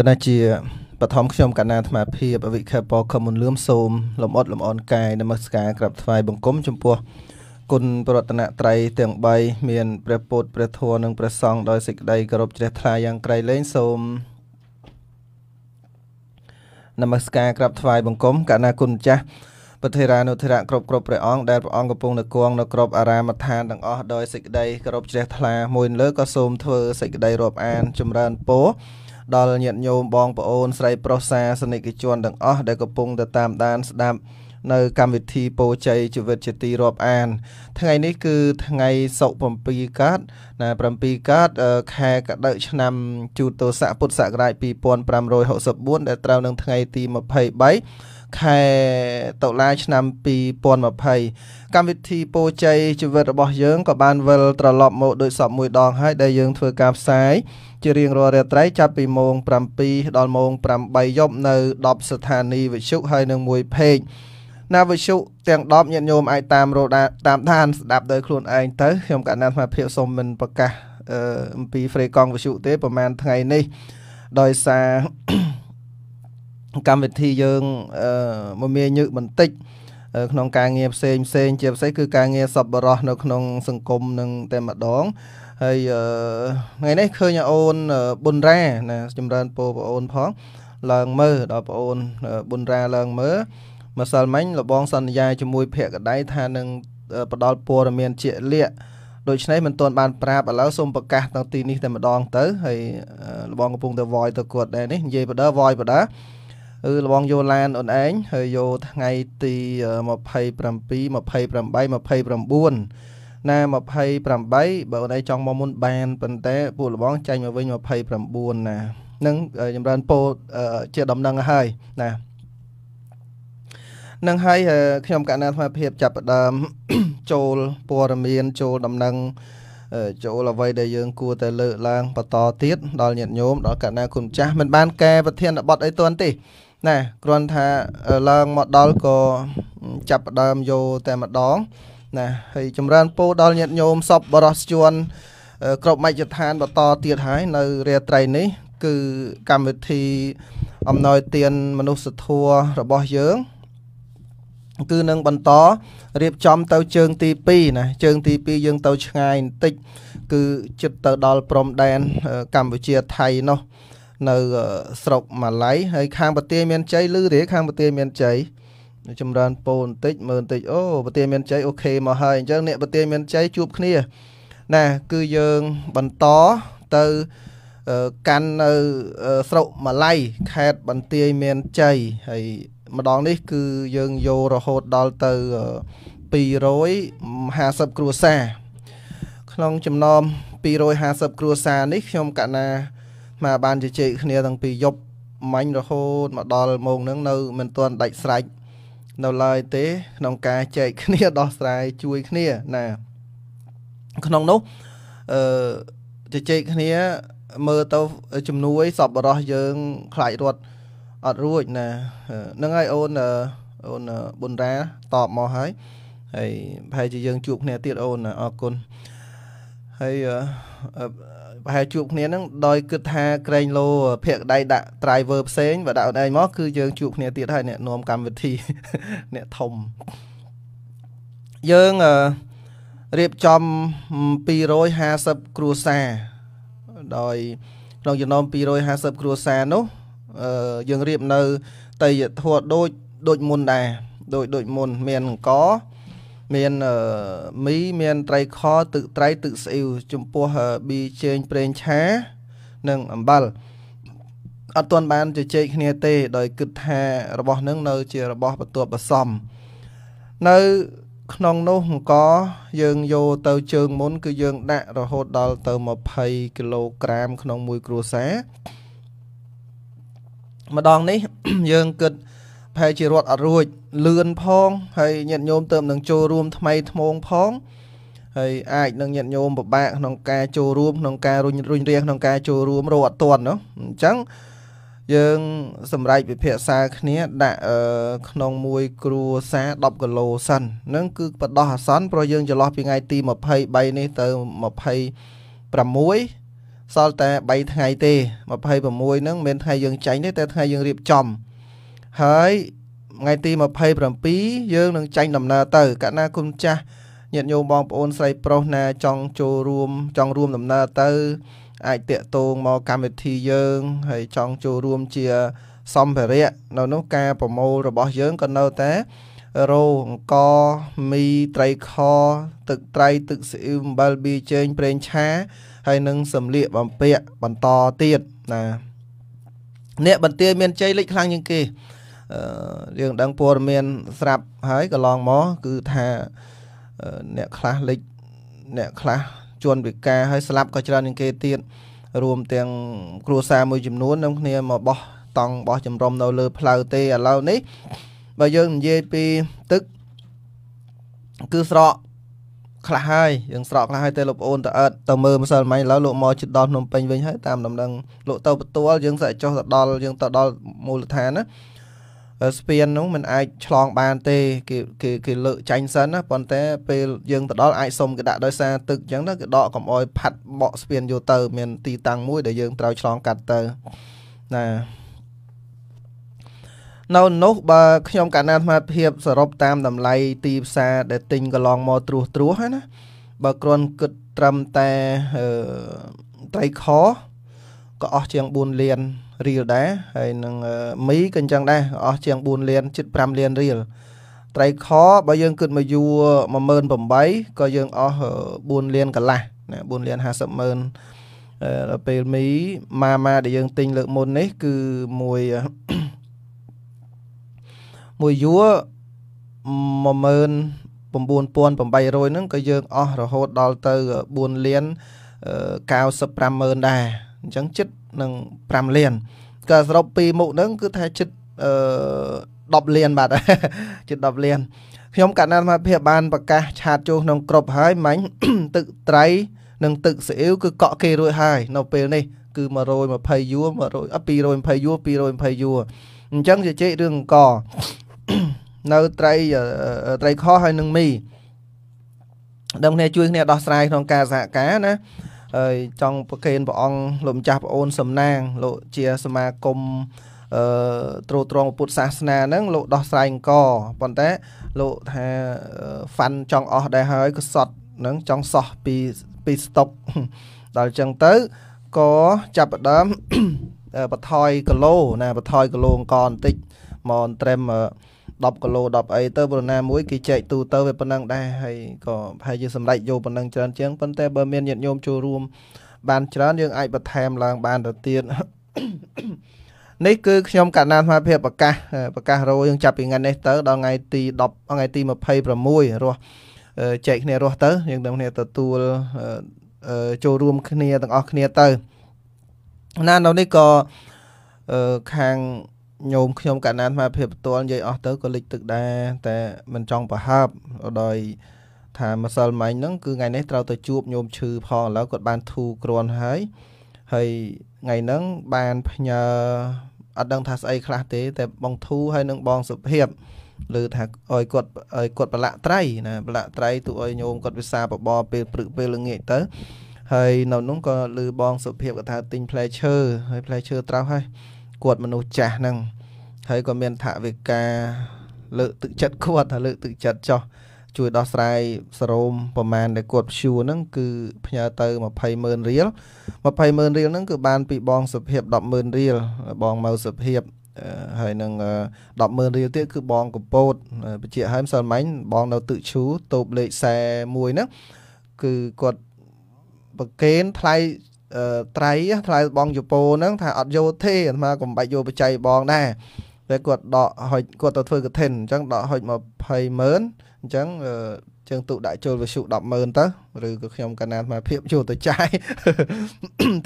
គណៈជាបឋមខ្ញុំកណ្ណាអាត្មាភាពវិខេបខមុនលឿមសូមលំអត់លំអនកាយនមស្ការក្រាបថ្វាយបង្គំចំពោះគុណប្រតនត្រ័យទាំង3មានព្រះពុទ្ធព្រះធម៌និងព្រះសង្ឃដោយសេចក្តីគោរពជ្រះថ្លាយ៉ាងក្រៃលែងសូមនមស្ការក្រាបថ្វាយបង្គំកណ្ណាគុណម្ចាស់ពធិរានុធិរៈគ្រប់គ្រប់ព្រះអង្គដែលព្រះអង្គកំពុងនៅគង់នៅគ្រប់អារាមដ្ឋានទាំងអស់ដោយសេចក្តីគោរពជ្រះថ្លាមួយ លើក៏សូមធ្វើសេចក្តីរាប់អានចម្រើនពរដល់ញាតិញោមបងប្អូនស្រីប្រុសសាសនិកជនទាំងអស់ដែលកំពុងទៅតាមដានស្ដាប់នៅកម្មវិធីពោជ័យជីវិតជាទីរាប់អាន ថ្ងៃនេះគឺថ្ងៃសុក្រ7កើតណា7កើតខែកដិកឆ្នាំជូតោស័កពុទ្ធសករាជ2564ដែលត្រូវនឹងថ្ងៃ ទី23ខែតុលាឆ្នាំ2020កម្មវិធីពោជ័យជីវិតរបស់យើងក៏បានវិលត្រឡប់មកដូចសពមួយដងហើយដែលយើងធ្វើការផ្សាយជារៀងរាល់រាត្រីចាប់ពីម៉ោង7ដល់ម៉ោង8យប់នៅ10ស្ថានីយវិទ្យុហើយនឹងមួយเพจណាវិសុទាំង10ញាតិញោមអាចតាមរដាតាមដានស្ដាប់ដោយខ្លួនឯងទៅខ្ញុំកណ្ដាលស្មារតីសូមមិនប្រកាសអំពីហ្វ្រេកង់វិសុទេប្រហែលថ្ងៃនេះដោយសារកម្មវិធីយើងមមាញឹកបន្តិចក្នុងការងារផ្សេងផ្សេងជាពិសេសគឺការងារសប្បុរសនៅក្នុងសង្គមនឹងតែម្ដងហើយថ្ងៃនេះឃើញអូនប៊ុនរ៉ាណា ចម្រើនពរបងអូនផងឡើងមើលដល់បងអូនប៊ុនរ៉ាឡើងមើលម្សិលមិញលបងសន្យាជាមួយភក្តីថានឹងផ្ដល់ព័ត៌មានជាក់លាក់ដូច្នេះមិនទាន់បានប្រាប់ឥឡូវសូមប្រកាសនៅទីនេះតែម្ដងទៅហើយលបងកំពុងតែ void ទៅគាត់ដែរនេះនិយាយបដើ void បដើគឺលបងយកឡានអូនឯងហើយយកថ្ងៃទី27 28 29ណា28បើអូនឯងចង់មកមុន បានប៉ុន្តែពួកលបងចាញ់មកវិញ29ណានឹងចម្រើនពោជាដំណឹងហើយណានឹងហើយខ្ញុំកណ្ដាលអាភាពចាប់ផ្ដើមចូលព័ត៌មានចូលដំណឹងចូលអ្វីដែលយើងគួរតែលើកឡើងបន្តទៀតដល់ញាតិញោមដល់កណ្ដាលគុណចាស់មិនបានកែប្រធានបទអីទាន់ទេណែគ្រាន់ថាឡើងមកដល់ក៏ចាប់ផ្ដើមយកតែម្ដង ណាហើយចម្រើនពោដល់ញាតិញោមសពបរសជួនគ្រប់មជ្ឈដ្ឋានបន្តទៀតហើយនៅរាត្រីនេះគឺកម្មវិធីអំណោយទានមនុស្សធម៌របស់យើង គឺនឹងបន្តរៀបចំ ទៅជើងទី2ណាជើងទី2យើងទៅ ឆ្ងាយបន្តិចគឺជិតទៅដល់ព្រំដែនកម្ពុជាថៃនោះនៅ ស្រុកម៉ាឡៃហើយខាងប្រទេសមានជ័យលឺទេខាងប្រទេសមានជ័យចម្រើនពោបន្តិចមើលបន្តិចអូប្រទេសមានជ័យអូខេមកហើយអញ្ចឹងអ្នកប្រទេសមានជ័យជួបគ្នាណាគឺយើងបន្តទៅកាន់នៅស្រុកម៉ាឡៃខេត្តបន្ទាយមានជ័យហើយម្ដងនេះ គឺយើងយករហូតដល់ទៅ250គ្រួសារក្នុងចំណោម250គ្រួសារនេះខ្ញុំកណាមកបានជជែកគ្នាតាំងពីយប់មាញ់រហូតមកដល់ម៉ោងហ្នឹងនៅ មិនទាន់ដាច់ស្រេចនៅឡើយទេ ក្នុងការចែកគ្នាដោះស្រាយជួយគ្នាណាក្នុងនោះអឺជជែកគ្នាមើលទៅជំនួយសពរោះយើងខ្លាចរត់អត់រួចណាហ្នឹងហើយអូនអូនប៊ុនរ៉ាតបមកហើយហើយប្រហែលជាយើង ជួបគ្នាទៀតអូនអរគុណហើយប្រហែលជួបគ្នានឹងដោយគិតថាក្រែងលោភាកដៃដាក់ driver ផ្សេងបើដាក់អត់ឯងមក គឺយើងជួបគ្នាទៀតហើយអ្នកនាំកម្មវិធីអ្នកធំយើងរៀបចំ250គ្រួសារដោយក្នុងចំណោម250គ្រួសារនោះយើងរៀបនៅតយធัวដូចដូចមុនដែរដូចដូចមុនមានអង្គរមានមីមាន ត្រីខទឹកត្រីទឹកស្អ៊ីវ ចំពោះប៊ីជែងប្រេងឆា និងអំបិលអត់ទាន់បានជជែកគ្នាទេ ដោយគិតថារបស់នឹងនៅជារបស់បន្ទាប់បសំ នៅក្នុងនោះអង្ករយើងយកទៅ ជើងមុន គឺយើងដាក់រហូតដល់ទៅ20គីឡូក្រាម ក្នុងមួយគ្រួសារ ម្ដងនេះយើងគិតប្រហែលជារត់អត់រួចលឿនផងហើយញាតិញោមទៅនឹងចូលរួមថ្មីថ្មងផងហើយអាចនឹងញាតិញោមពិបាកក្នុងការចូលរួមក្នុងការរុញរុញរះក្នុងការចូលរួមរត់អត់ទាន់ណាអញ្ចឹងយើងសម្រេចវិភាសាគ្នាដាក់ក្នុងមួយ គ្រួសារ10គីឡូសិននឹងគឺបដោះអាសន្នព្រោះយើងចន្លោះពីថ្ងៃទី23នេះទៅ26សល់តែ3ថ្ងៃទេ26ហ្នឹងមិនថ្ងៃយើងចាញ់ទេតែថ្ងៃយើងរៀបចំហើយថ្ងៃទី27យើងនឹងចាញ់ដំណើរទៅកណាគុណចាស់ញាតិញោមបងប្អូនស្រីប្រុសណា ចង់ចូលរួមចង់រួមដំណើរទៅអាចតាកតងមកកម្មវិធីយើង ហើយចង់ចូលរួមជា សម្ភារៈនៅនោះការប្រមូលរបស់ យើងក៏នៅតែរោអង្គមីត្រីខទឹកត្រីទឹកស៊ីអ៊ីវអំបិលប៊ីជើងប្រេងឆា ហើយនឹងសម្លៀកបំពាក់បន្តទៀតណាអ្នកបន្ទាយមានជ័យលេចខ្លាំងជាងគេយើងដឹងព័ត៌មានស្រាប់ហើយកន្លងមកគឺថាអ្នកខ្លះលិចអ្នកខ្លះជន់វិការហើយស្លាប់ក៏ច្រើនជាងគេទៀតរួមទាំងគ្រួសារមួយចំនួននឹងគ្នាមកបោះតង់បោះជំរំនៅលើ ផ្លូវទេឥឡូវនេះបើយើងនិយាយពីទឹកគឺស្រកខ្លះហើយយើងស្រកខ្លះហើយតែលោកអូនតើអត់ទៅមើលម្សិលមិញឥឡូវលោកមកជិតដល់ភ្នំពេញវិញហើយតាមដំណឹងលោកទៅបន្ទាល់យើងសាក់ចុះទៅដល់យើងទៅដល់មូលដ្ឋានណាស្ពាននោះมันអាចឆ្លងបានទេគេគេគេលើកចាញ់សិនណាប៉ុន្តែពេលយើងទៅដល់អាចសុំគេដាក់ដោយសារទឹកអញ្ចឹងទៅគេដកកំអយផាត់បកស្ពានយកទៅមានទីតាំងមួយដែលយើងត្រូវឆ្លងកាត់ទៅណានៅនោះបើខ្ញុំកណាអាត្មាភាពសរុបតាមតម្លៃទីផ្សារដែលទិញកន្លងមកត្រួសត្រួសហ្នឹងណាបើគ្រាន់គិតត្រឹមតែត្រីខក៏អស់ជាង4លានរៀលដែរហើយនឹងមីក៏អញ្ចឹងដែរអស់ជាង4លានជិត5លានរៀលត្រីខបើយើងគិតមកយួរ18000ក៏យើងអស់4លានកន្លះណា4លាន50ម៉ឺនដល់ពេលមីម៉ាម៉ាដែលយើងទិញលើកមុននេះ គឺមួយមួយយួរ19800ហ្នឹងក៏យើង អស់រហូតដល់ទៅ4លាន95000ដែរអញ្ចឹងចិត្តនិង5លានក៏សរុបពីមុខហ្នឹងគឺថាជិតអឺ10លានបាទជិត10លាន ខ្ញុំកណ្ដាលមកភិបបានប្រកាស ឆាតចូលក្នុងក្របហើយមិញទឹកត្រៃនិងទឹកស៊ីអ៊ីវគឺកក់គេរួចហើយនៅពេលនេះ គឺ120យួរ100 220យួរ220យួរអញ្ចឹងជជែករឿងអង្គនៅត្រីត្រីខហើយនឹងមីដល់គ្នាជួយគ្នាដោះស្រាយក្នុងការសហការណាហើយចង់ប្រគេនព្រះអង្គលោកម្ចាស់ប្អូន សំណាង លោកជាសមាគមអឺទ្រទ្រង់ពុទ្ធសាសនាហ្នឹងលោក ដោះស្រាយអង្គប៉ុន្តែលោកថាហ្វាន់ចង់អស់ដែរហើយក៏សត់ហ្នឹងចង់សោះពីពីស្តុកដល់អញ្ចឹងទៅក៏ចាប់ផ្ដើមបថយគីឡូណាបថយគីឡូអង្គបន្តិចមកត្រឹម10គីឡូ10អីទៅព្រោះណាមួយគេចែកទូទៅវាប៉ុណ្ណឹងដែរហើយក៏ប្រហែលជាសម្រេចយកប៉ុណ្ណឹងច្រើនជាងប៉ុន្តែបើមានញាតិញោមចូលរួម បានច្រើនយើងអាចបន្ថែមឡើងបានទៅទៀតនេះគឺខ្ញុំកណ្ដាលស្មារតីប្រកាសប្រកាសរោយើងចាប់ពីថ្ងៃនេះទៅដល់ថ្ងៃទី10ថ្ងៃទី26រស់ចែកគ្នារស់ទៅយើងទាំងគ្នាទទួលចូលរួមគ្នាទាំងអស់គ្នាទៅណានៅនេះក៏ខាងញោមខ្ញុំកណ្ណានអាភិបផ្ទាល់និយាយអស់ទៅក៏លិចទឹកដែរតែមិនចង់ប្រហើបដោយថាម្សិលមិញហ្នឹងគឺថ្ងៃនេះត្រូវទៅជួបញោមឈឺផងឥឡូវគាត់បានធូរគ្រាន់ហើយហើយថ្ងៃហ្នឹងបានផ្ញើអត់ដឹងថាស្អីខ្លះទេតែបងធូហើយនឹងបងសុភាពឬថាឲ្យគាត់ឲ្យគាត់ប្រឡាក់ត្រៃណាប្រឡាក់ត្រៃទូឲ្យញោមគាត់វិសាបបរពេលព្រឹកពេលល្ងាចទៅហើយ នៅនោះក៏លឺបងសុភាពគាត់ថាទិញផ្លែឈើហើយផ្លែឈើត្រូវហើយគាត់មនុស្សចាស់ហ្នឹងហើយក៏មានថាវិការលើកទឹកចិត្តគាត់ថាលើកទឹកចិត្តចោះជួយដោះស្រាយសរោមប្រមាណដែលគាត់ព្យួរហ្នឹងគឺផ្ញើទៅ200000រៀល200000រៀលហ្នឹងគឺបានពីបងសុភាព100000រៀលបងម៉ៅសុភាព ហើយនឹង100000រៀលទៀតគឺបងកពតបជាហើមសលម៉ាញ់បងនៅទឹកឈូតូបលេខ41ហ្នឹងគឺគាត់ប្រកេនថ្លៃត្រៃថ្លៃបងជប៉ុនហ្នឹង ថាអត់យកទេអាត្មាកុំបាច់យកបច្ច័យបងដែរពេលគាត់ដកហុចគាត់ទៅធ្វើ content អញ្ចឹងដកហុច20ម៉ឺនអញ្ចឹងជាងទូដាក់ចូលវិសុ10ម៉ឺនទៅឬក៏ខ្ញុំកណានអាភិបចូលទៅចាយ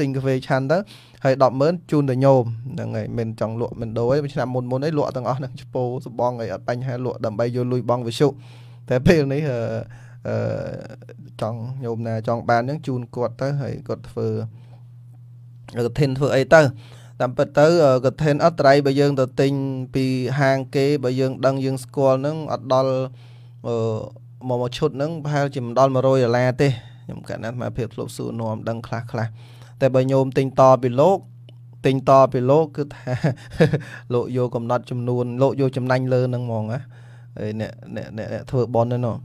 ទិញកាហ្វេឆាន់ទៅហើយ10ម៉ឺនជូនទៅញោមហ្នឹងហើយមិនចង់លក់មិនដូរឯងឆ្នាំមុនមុនឯងលក់ទាំងអស់នឹងឈពោសបងឯងអត់បញ្ហាលក់ដើម្បីយកលុយបងវិសុតែពេលនេះអឺចង់ញោមណាចង់បានហ្នឹងជូនគាត់ទៅហើយគាត់ធ្វើកឋិនធ្វើអីទៅតាមពិតទៅ content អត់ត្រៃបើយើងទៅទិញពីហាងគេបើយើងដឹងយើងស្គាល់ហ្នឹងអត់ដល់មកមកឈុតហ្នឹងប្រហែលជាមិនដល់100ដុល្លារទេខ្ញុំកាត់ណាស់មកភាពធ្លាប់សួរនាំដឹងខ្លះខ្លះតែបើញោមទិញតពីលោកទិញតពីលោកគឺថាលោកយកកំណត់ ចំនួនលោកយកចំណាញ់លើនឹងហ្មងណាហើយអ្នកអ្នកអ្នកធ្វើប៉ុនហ្នឹង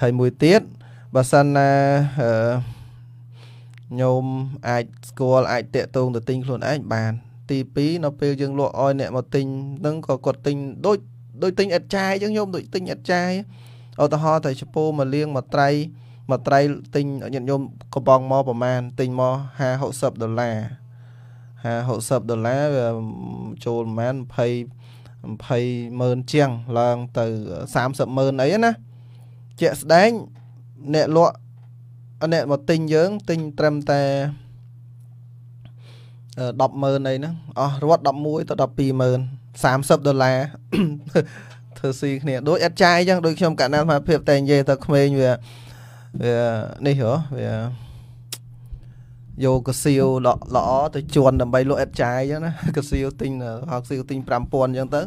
ហើយមួយទៀតបើសិនណាញោមអាចស្គាល់អាចតាកតងទៅទិញខ្លួនឯងបានទី2នៅពេលយើងលក់ឲ្យអ្នកមកទិញនឹងក៏គាត់ទិញដូចដូចទិញអត់ចាយអញ្ចឹងញោមដូចទិញអត់ចាយឧទាហរណ៍តែចពោមកលៀងមកត្រៃមកត្រៃទិញញាតិញោមកំបងមកប្រហែលទិញមក50 60ដុល្លារ50 60ដុល្លារវាចូលប្រហែល20 20ម៉ឺនជាងឡើងទៅ30ម៉ឺនអីណាជាក់ស្ដែងអ្នកលក់អ្នកមកទិញយើងទិញត្រឹមតែ100,000អីហ្នឹងអស់រត់11ទៅ120000 30ដុល្លារធ្វើស៊ីគ្នាដូចអត់ចាយអញ្ចឹងដូចខ្ញុំកណ្ដាលស្មារភាពតែនិយាយទៅក្មេងវាវានេះហ៎វាយកកស៊ីវល្អទៅជន់ដើម្បីលក់អត់ចាយអញ្ចឹងណាកស៊ីវទិញហោកស៊ីវទិញ5000អញ្ចឹងទៅ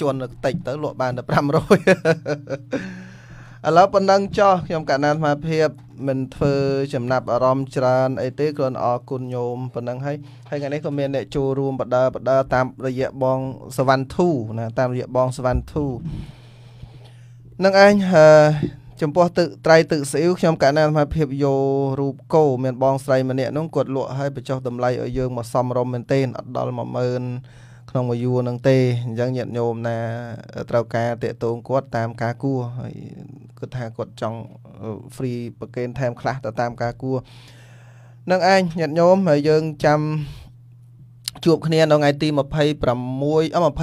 ជន់តិចទៅលក់បានតែ500ឥឡូវប៉ុណ្ណឹងចោះខ្ញុំកណ្ដាលស្មារភាពមិនធ្វើចំណាប់អារម្មណ៍ច្រើនអីទេគ្រាន់អរគុណញោមប៉ុណ្ណឹងហើយហើយថ្ងៃនេះក៏មានអ្នកចូលរួមបដើបដើតាមរយៈបងសវណ្ណធូណាតាមរយៈបងសវណ្ណធូនឹងឯងចំពោះទឹកត្រៃទឹកស្អ៊ីវខ្ញុំកាលណាអាភិបយោរូបគោមានបងស្រីម្នាក់នោះគាត់លក់ឲ្យបញ្ចុះតម្លៃឲ្យយើងមកសំរុំមែនទេអត់ដល់10000ក្នុងមួយយួរនឹងទេអញ្ចឹងញាតិញោមណា ត្រូវការតេតងគាត់តាមការគួរហើយគាត់ថាគាត់ចង់ free ប្រកេនថែមខ្លះទៅតាមការគួរនឹងឯងញាតិញោមហើយយើងចាំជួបគ្នា នៅថ្ងៃទី26 27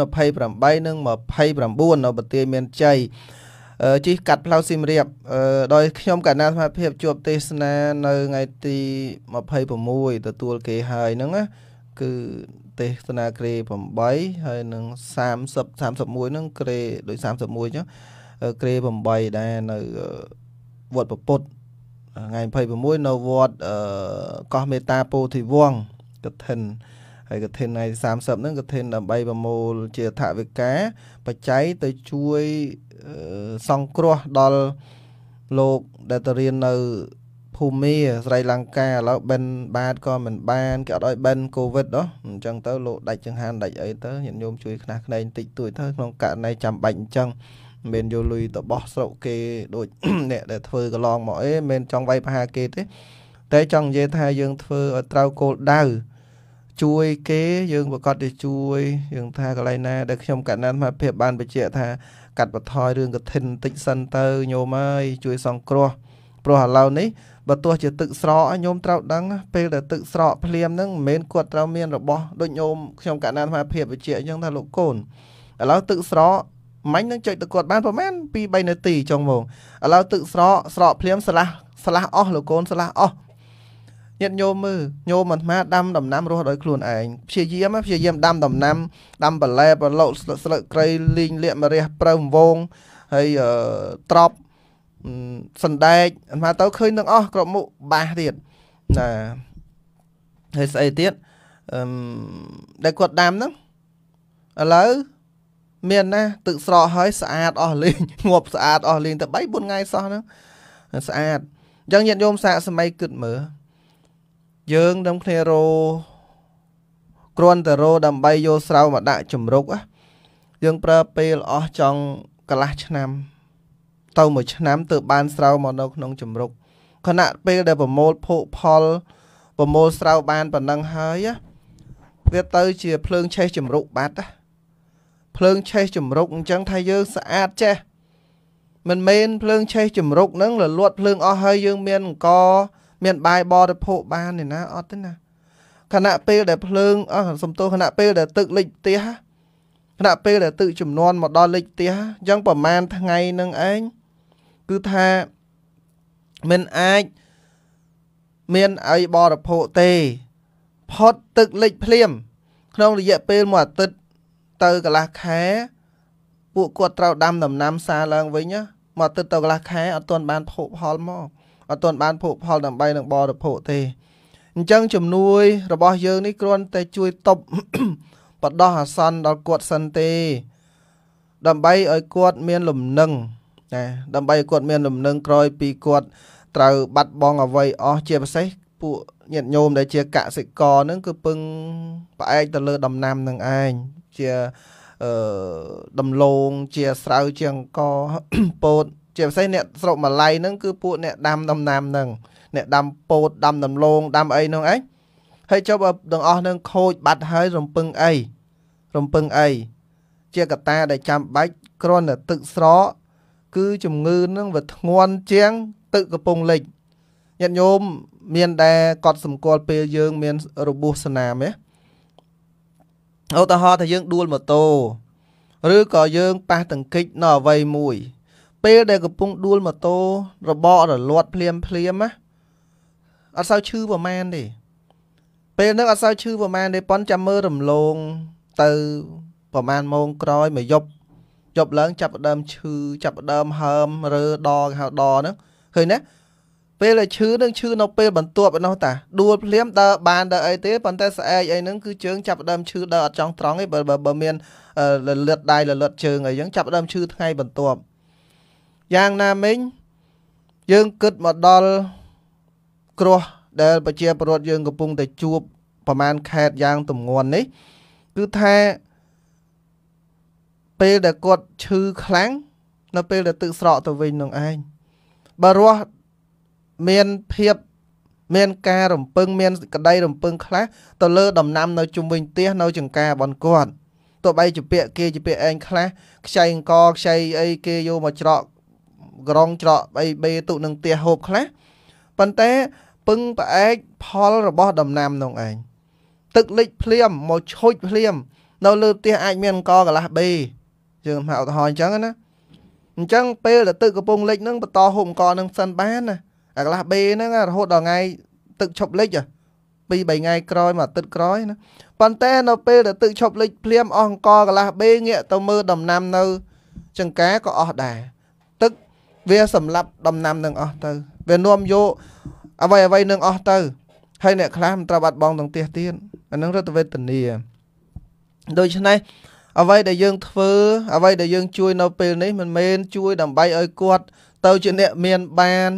28និង29នៅបទាយមានជ័យជិះកាត់ផ្លូវស៊ីមរៀបដោយខ្ញុំកណ្ណាសមាភិបជួបទេសនានៅថ្ងៃទី26ទទួលគេហើយហ្នឹងគឺទេសនាក្រេ8ហើយនឹង30 31ហ្នឹងក្រេដោយ31អញ្ចឹងក្រេ8ដែរនៅវត្តពុទ្ធថ្ងៃ26នៅវត្តកោះមេតាពោធិវង្សកឋិនហើយកឋិនថ្ងៃ30ហ្នឹងកឋិនដើម្បីប្រមូលជាថវិកាបច្ច័យទៅជួយសង្គ្រោះដល់លោកដែលទៅរៀននៅភូមាស្រីលង្កាឥឡូវបិណ្ឌបាតក៏មិនបានគេអត់ឲ្យបិណ្ឌកូវីដដល់អញ្ចឹងទៅលោកដាច់ចង្ហានដាច់អីទៅញាតិញោមជួយខ្នះខ្នែងតិចតួចទៅក្នុងករណីចាំបាច់អញ្ចឹងមិនយកលុយទៅបោះស្រុកគេដូចអ្នក ដែលធ្វើកន្លងមកអីមិនចង់វាយប្រហារគេទេតែចង់និយាយថាយើងធ្វើឲ្យត្រូវគោលដៅជួយគេយើងប្រកាសទៅជួយយើង ថាកន្លែងណាដែលខ្ញុំកណ្ណានមកភាពបានបញ្ជាក់ថា កាត់បន្ថយរឿងកឋិនបន្តិចសិនទៅញោមអើយជួយសង្គ្រោះព្រោះឥឡូវនេះបើទោះជាទឹកស្រកញោមត្រូវដឹងពេលដែលទឹកស្រកភ្លាមហ្នឹងមិនមែនគាត់ត្រូវមានរបស់ដូចញោមខ្ញុំកណ្ដាលអាភិបវិជាអញ្ចឹងថាលោកកូនឥឡូវទឹកស្រកមាញ់នឹងចុចទៅគាត់បានប្រហែល2 3នាទីចុងមកឥឡូវទឹកស្រកស្រកភ្លាមស្លាស់ស្លាស់អស់លោកកូនស្លាស់អស់ញាតញោមមើលញោមអាត្មាដាំដំណាំរស់ដោយខ្លួនឯងព្យាយាមព្យាយាមដាំដំណាំដាំបន្លែបន្លុកស្លឹកស្លឹកក្រៃលីងលាក់មរះប្រៅវងហើយត្រប់សណ្ដែកអាត្មាទៅឃើញទាំងអស់គ្រប់មុខបាសទៀតណាហើយស្អីទៀតអឺដែលគាត់ដាំហ្នឹងឥឡូវមានណាទឹកស្រកហើយស្អាតអស់លេងងាប់ស្អាតអស់លេងតែ3 4ថ្ងៃសោះហ្នឹងស្អាតអញ្ចឹងញាតិញោមសាកសម័យគិតមើលយើងនាំគ្នារោគ្រាន់តែរោដើម្បីយកស្រៅមកដាក់ជំរុកយើងប្រើពេលអស់ចង់កន្លះឆ្នាំទៅមួយឆ្នាំទើបបានស្រូវមកនៅក្នុងជំរុកខណៈពេលដែលប្រមូលភោគផលប្រមូលស្រូវបានប៉ុណ្ណឹងហើយវាទៅជាភ្លើងឆេះជំរុកបាត់ភ្លើងឆេះជំរុកអញ្ចឹងថាយើងស្អាតចេះមិនមែនភ្លើងឆេះជំរុកហ្នឹងលលួតភ្លើងអស់ហើយយើងមានអង្គមាន បាយបរិភោគបានទេណាអត់ទេណាខណៈពេលដែលភ្លើងអស់សំទោសខណៈពេលដែលទឹកលិចផ្ទះខណៈពេលដែលទឹកចំនួនមកដល់លិចផ្ទះអញ្ចឹងប្រហែលថ្ងៃនឹងឯងគឺថាមិនអាចមានអីបរិភោគទេផុតទឹកលិចភ្លាមក្នុងរយៈពេលមួយអាទិត្យទៅកន្លះខែពួកគាត់ត្រូវដាំដំណាំសាឡើងវិញមួយអាទិត្យទៅកន្លះខែអត់ទាន់បានភោគផលមកអត់ទាន់បានភោគផលដើម្បីនឹងបរិភោគទេអញ្ចឹងជំនួយរបស់យើងនេះគ្រាន់តែជួយតបបដោះអាសន្នដល់គាត់សិនទេ ដើម្បីឲ្យគាត់មានលំនឹងណាដើម្បីគាត់មានលំនឹងក្រោយពីគាត់ត្រូវបាត់បង់អ្វីអស់ជាពិសេសពួកញាតិញោមដែលជាកសិករហ្នឹងគឺពឹងផ្អែកទៅលើដំណាំនឹងឯងជាអឺដំឡូងជាស្រូវជាអង្គពោតជាពិសេសអ្នកស្រុកម៉ាឡៃហ្នឹងគឺពួកអ្នកដាំដំណាំហ្នឹងអ្នកដាំពោតដាំដំឡូងដាំអីហ្នឹងឯងហើយចុះបើទាំងអស់ហ្នឹងខូចបាត់ហើយរំពឹងអីរំពឹងអីជាកត្តាដែលចាំបាច់គ្រាន់តែទឹកស្រកគឺជំងឺនឹងវាធ្ងន់ជាងទឹកកំពង់លិចញាតិញោមមានដែលកត់សម្គាល់ពេលយើងមានរបួសស្នាមហ៎ឧទាហរណ៍ថាយើងដួលម៉ូតូឬក៏យើងប៉ះទង្គិចនៅអ្វីមួយ ពេលដែលកំពុងដួលម៉ូតូរបករលាត់ភ្លាមភ្លាមណាអត់សូវឈឺប្រមាណទេពេលហ្នឹងអត់សូវឈឺប្រមាណទេប៉ុនចាំមើលរំលងទៅប្រមាណម៉ោងក្រោយមកយប់យប់ឡើងចាប់ដើមឈឺចាប់ដើមហើមរើដគេហៅដហ្នឹងឃើញណាពេលដែលឈឺនឹងឈឺនៅពេលបន្ទាប់ឯនោះតាដួលភ្លាមដើរបានដើរអីទេប៉ុន្តែស្អែកអីហ្នឹងគឺជើងចាប់ដើមឈឺដើរអត់ចង់ត្រង់ទេបើបើមានលលិតដៃលលិតជើងអីចឹងចាប់ដើមឈឺថ្ងៃបន្ទាប់យ៉ាងណាមិញយើងគិតមកដល់គ្រោះដែលប្រជាពលរដ្ឋយើងកំពុងតែ ជួបប្រមាណខេតយ៉ាងទម្ងន់នេះគឺថាពេលដែលគាត់ឈឺខ្លាំងនៅពេលដែលទឹកស្រកទៅវិញនឹងឯងបើរស់មានភាពមានការរំពឹងមាន ក្តីរំពឹងខ្លះទៅលើ ដំណាំ នៅជុំវិញផ្ទះនៅចង្ការរបស់គាត់ទោះបីជាពាក្យគេជាពាក្យឯងខ្លះខ្ចីអង្គខ្ចីអីគេយកមកច្រកក្រងច្រកអីបេទុនឹងផ្ទះហូបខ្លះប៉ុន្តែពឹងប្រអែកផលរបស់ ដំណាំនោះឯងទឹកលិចភ្លាមមកឈូចភ្លាម នៅលើផ្ទះអាចមានអង្គកន្លះបេយើងមកឧទាហរណ៍អញ្ចឹងណាអញ្ចឹងពេលដែល ទឹកកំពុងលិចហ្នឹងបន្តហូបអង្គនឹងសិនបានណាអាក្លាស់ B ហ្នឹងរហូតដល់ថ្ងៃទឹកឈប់លិច2 3ថ្ងៃក្រោយមួយអាទិត្យក្រោយណាប៉ុន្តែនៅពេលដែលទឹកឈប់លិចភ្លាមអស់អង្គកន្លះ B ងាកទៅមើលដំណាំនៅចង្ការក៏អស់ដែរទឹកវាសម្លាប់ដំណាំ នឹងអស់ទៅវានាំយកអ្វីអ្វីនឹងអស់ទៅហើយអ្នកខ្លះមិនត្រូវបាត់បង់ទាំងផ្ទះទៀតអានឹងរដ្ឋវេទនីដូច្នេះអ្វីដែលយើងធ្វើអ្វីដែលយើងជួយនៅពេលនេះមិនមែនជួយដើម្បីឲ្យគាត់ទៅជាអ្នក មាន បាន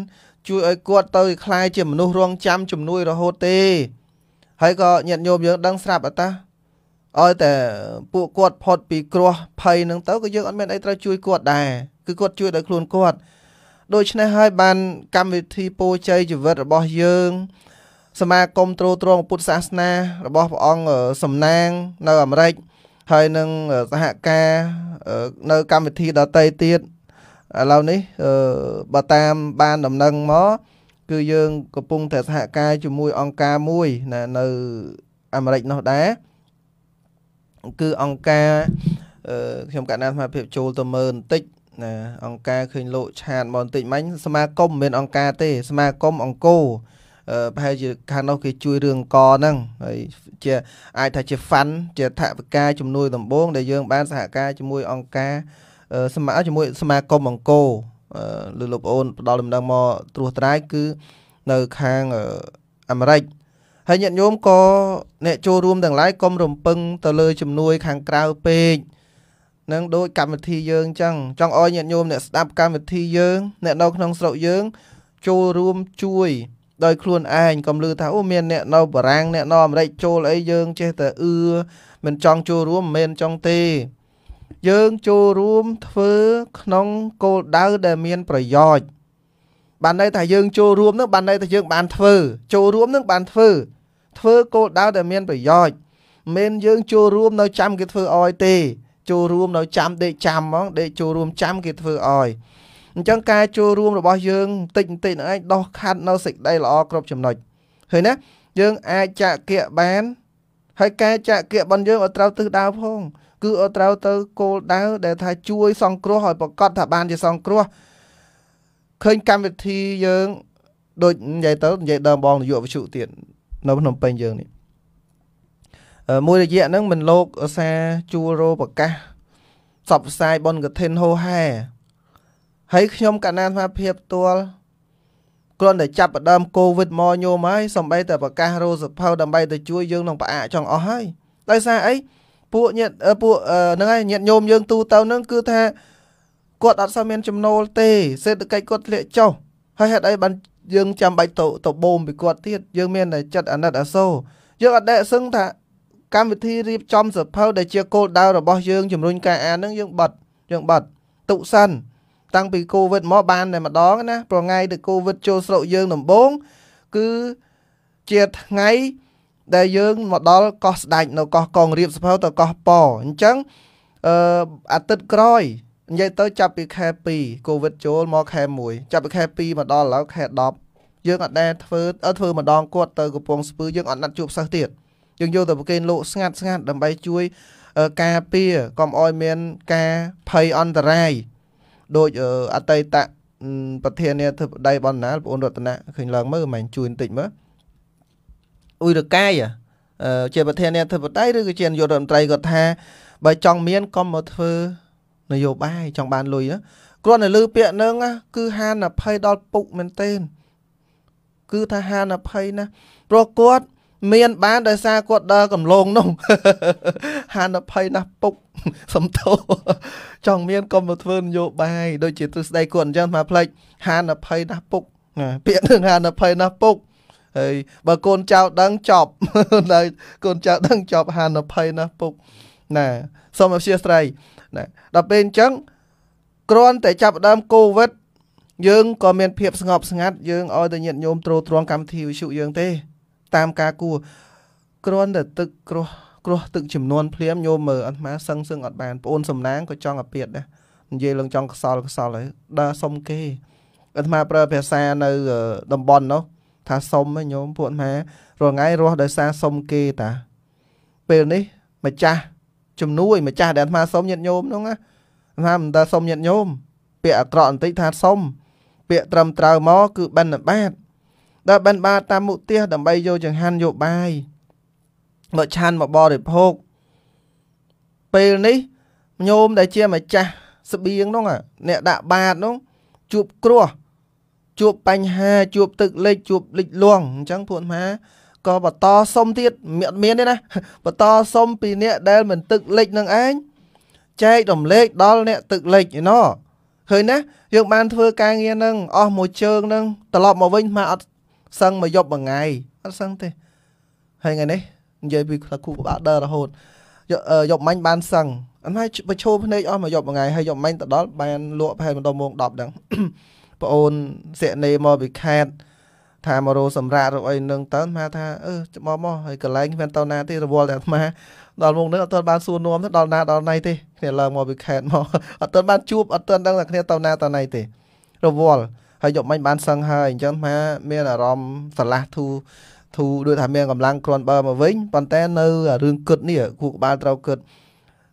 ជួយឲ្យគាត់ទៅខ្លាយជាមនុស្សរងចាំជំនួយរហូតទេហើយក៏ញាតិញោមយើងដឹងស្រាប់អតាឲ្យតែពួកគាត់ផុតពីគ្រោះភ័យនឹង ទៅក៏យើងអត់មានអីត្រូវជួយគាត់ដែរគឺគាត់ជួយដោយខ្លួនគាត់ ដូច្នេះហើយបាន កម្មវិធីពោជ័យជីវិតរបស់យើង សមាគមទ្រទ្រង់ពុទ្ធសាសនា របស់ព្រះអង្គសំណាងនៅអាមេរិកហើយនឹងសហការនៅកម្មវិធីដតីទៀតឥឡូវនេះបើតាមបានដំណឹងមកគឺយើងកំពុងតែសហការជាមួយអង្គការមួយណានៅអាមេរិកនោះដែរគឺអង្គការខ្ញុំកណ្ដាលសមាភិបចូលទៅមើលបន្តិចណាអង្គការឃើញលោកឆាតមកបន្តិចមិញសមាគមមិនមែនអង្គការទេសមាគមអង្គរប្រហែលជាខាងនោះគេជួយរឿងអង្គហ្នឹងហើយជាអាចថាជា fund ជាថវិកាជំនួយដំបូងដែលយើងបានសហការជាមួយអង្គការសមាជាមួយសមាគមអង្គរឬលោកប្អូន ផ្ដល់ដំណឹងមកត្រួសត្រាយគឺនៅខាងអាមេរិកហើយញាតិញោមក៏អ្នកចូលរួមទាំងឡាយកុំរំពឹងទៅលើជំនួយខាងក្រៅពេកនឹងដូចកម្មវិធីយើងចឹងចង់អោយញាតិញោមអ្នកស្ដាប់កម្មវិធីយើង អ្នកនៅក្នុងស្រុកយើងចូលរួមជួយដោយខ្លួនឯងកុំលឺថាអូមានអ្នកនៅបារាំងអ្នកនៅអាមេរិកចូលអីយើងចេះតែអឺមិនចង់ចូលរួមមិនមែនចង់ទេ យើងចូលរួមធ្វើក្នុងគោលដៅដែលមានប្រយោជន៍បានន័យថាយើងចូលរួមនឹងបានន័យថាយើង បានធ្វើចូលរួមនឹងបានធ្វើ ធ្វើគោលដៅដែលមានប្រយោជន៍មិនយើងចូលរួម នៅចាំគេធ្វើអោយទេចូលរួមនៅចាំដេកចាំហ្មងដេកចូលរួមចាំគេធ្វើអោយអញ្ចឹងការចូលរួមរបស់យើងបន្តិចបន្តិចនឹងអាចដោះខាត់នៅសេចក្តីល្អគ្រប់ចំណុចឃើញណាយើងអាចចាក់គៀកបាន ហើយការចាក់គៀកបនយើងឲ្យត្រូវទិសដៅផងគឺឲ្យត្រូវទៅគោលដៅដែលថា ជួយ សង្គ្រោះឲ្យប្រកាសថាបានជាសង្គ្រោះឃើញកម្មវិធីយើងដូចនិយាយទៅនិយាយដើមបងនយោបាយវិទ្យុទៀតនៅភ្នំពេញយើងនេះមួយរយៈហ្នឹងមិនលោកអសាជួលរោប្រកាសសັບផ្សាយបនកឋិនហោហែហើយខ្ញុំកណានសមភាពទួលគ្រាន់តែចាប់ផ្ដើមកូវីដមកញោមហើយសំបីតែប្រកាសរោសភៅដើម្បីទៅជួយយើងនឹងផ្អាកចង់អស់ហើយដោយសារអីពួកញាតពួកហ្នឹងហើយញាតញោមយើងទូទៅហ្នឹង គឺថាគាត់អត់សូវមានចំណូលទេ សេដ្ឋកិច្ចគាត់ធ្លាក់ចុះហើយហេតុអីបានយើងចាំបាច់ទៅទៅបូមពីគាត់ទៀតយើងមានតែចិត្តអាណិតអាសូរយើងអត់ដែលសឹងថាកម្មវិធីរៀបចំសភៅដែលជាគោលដៅរបស់យើងជំរុញការអានហ្នឹងយើងបတ်យើងបတ်ទុសិនអញតាំងពីកូវីដមកបានតែម្ដងណាប្រងៃទៅកូវីដចូលស្រុកយើងដំបូង គឺជាថ្ងៃដែលយើងមកដល់កោះស្ដាច់នៅកោះកងរៀបសភៅទៅកោះប៉អញ្ចឹងអឺអាទិត្យក្រោយនិយាយទៅចាប់ពីខែ2កូវីដចូលមកខែ1ចាប់ពីខែ2មកដល់ឥឡូវខែ10យើងអត់ដែលធ្វើអត់ធ្វើម្ដងគាត់ទៅកំពង់ស្ពឺយើងអត់ណាត់ជួបសិស្សទៀតយើងយកទៅប្រគេនលោកស្ងាត់ស្ងាត់ដើម្បីជួយការពារកុំឲ្យមានការភ័យអន្តរាយដូចអតីតប្រធានាធិបតីបណ្ណាលបងរតនៈឃើញឡើងមើលមិនជួយបន្តិចមើលអ៊ុយរកាយជាប្រធានាធិបតីឬក៏ជានាយករដ្ឋមន្ត្រីគាត់ថាបើចង់មានកុំមកធ្វើនយោបាយចង់បានលុយគ្រាន់តែលើពាក្យហ្នឹងគឺហានិភ័យដល់ពុកមែនទែនគឺថាហានិភ័យណាព្រោះគាត់មានបានដោយសារគាត់ដើរកំឡងនោះហានិភ័យណាស់ពុកសំទោចង់មានកុំមកធ្វើនយោបាយដូចជាទ្រឹស្ដីគាត់អញ្ចឹងមកផ្លេចហានិភ័យណាស់ពុក ពាក្យនឹងហានិភ័យណាស់ពុកហើយបើកូនចៅដឹងចប់ហើយកូនចៅដឹងចប់ហានិភ័យណាស់ពុកណាសូមអធិស្ឋានណាដល់ពេលអញ្ចឹងគ្រាន់តែចាប់ដើមកូវីដយើងក៏មានភាពស្ងប់ស្ងាត់យើងឲ្យតែញាតញោមទ្រទ្រង់កម្មវិធីវិទ្យុយើងទេតាមការគួរគ្រាន់តែទឹកគ្រោះគ្រោះទឹកចំនួនភ្លាមញោមមើលអត់មកសឹងសឹងអត់បានប្អូនសំណាងក៏ចង់អាពាតដែរនិយាយឡើងចង់កសល់កសល់ហើយដល់សុំគេអត់មកប្រើភាសានៅតំបន់នោះថាសុំញោមពួកអាត្មារាល់ថ្ងៃរស់ដោយសារសុំគេតាពេលនេះម្ចាស់ជំនួយម្ចាស់ដែលអាត្មាសុំញាតញោមនោះណាអាត្មាមិនដែលសុំញាតញោមពាក្យអាក្រក់បន្តិចថាសុំ ពាក្យត្រឹមត្រូវមកគឺបិណ្ឌបាតដោយបិណ្ឌបាតតាមមុខទៀះដើម្បីយកចង្ហាន់យកបាយមកឆាន់មកបរិភោគពេលនេះញោមដែលជាម្ចាស់ស្បៀងនោះអ្នកដាក់បាតនោះជួបគ្រោះជួបបញ្ហាជួបទឹកលិច ជួបលិចលង់អញ្ចឹងពួកអាក៏បន្តសុំទៀតមានមានទេណាបន្តសុំពីអ្នកដែលមិនទឹកលិចនឹងឯងចែករំលែកដល់អ្នកទឹកលិចណោឃើញណា យើងបានធ្វើការងារនឹងអស់មួយជើងនឹងត្រឡប់មកវិញអាអត់សឹងមកយប់មួយថ្ងៃអត់សឹងទេហើយថ្ងៃនេះនិយាយពីថាគូក្បាលដើររហូតយប់មិញបានសឹងអត់ហើយបញ្ឈោភ្នែកអស់មកយប់មួយថ្ងៃហើយយប់មិញទៅដល់បាន លក់ប្រហែលម្ដងម៉ោង10ហ្នឹងប្អូនសិនេមកពីខេត្តថាមករោសម្រាប់រកអីនឹងតើថាថាអឺច្បងមកហើយកន្លែងគ្មានតោណាទេរវល់តែអាត្មាដល់មុខនេះអត់ទាន់បានសួរនោមទេដល់ណាដល់ណៃទេគ្នាឡើងមកពីខេត្តមកអត់ទាន់បានជួបអត់ទាន់ដឹងថាគ្នាតោណាតោណៃទេ រវល់ហើយយកមិនបានសឹងហើយអញ្ចឹងថាមានអារម្មណ៍ស្រឡះធូរធូរដូចថាមានកម្លាំងគ្រាន់បើមកវិញប៉ុន្តែនៅរឿងគិតនេះគូក្បាលត្រូវគិត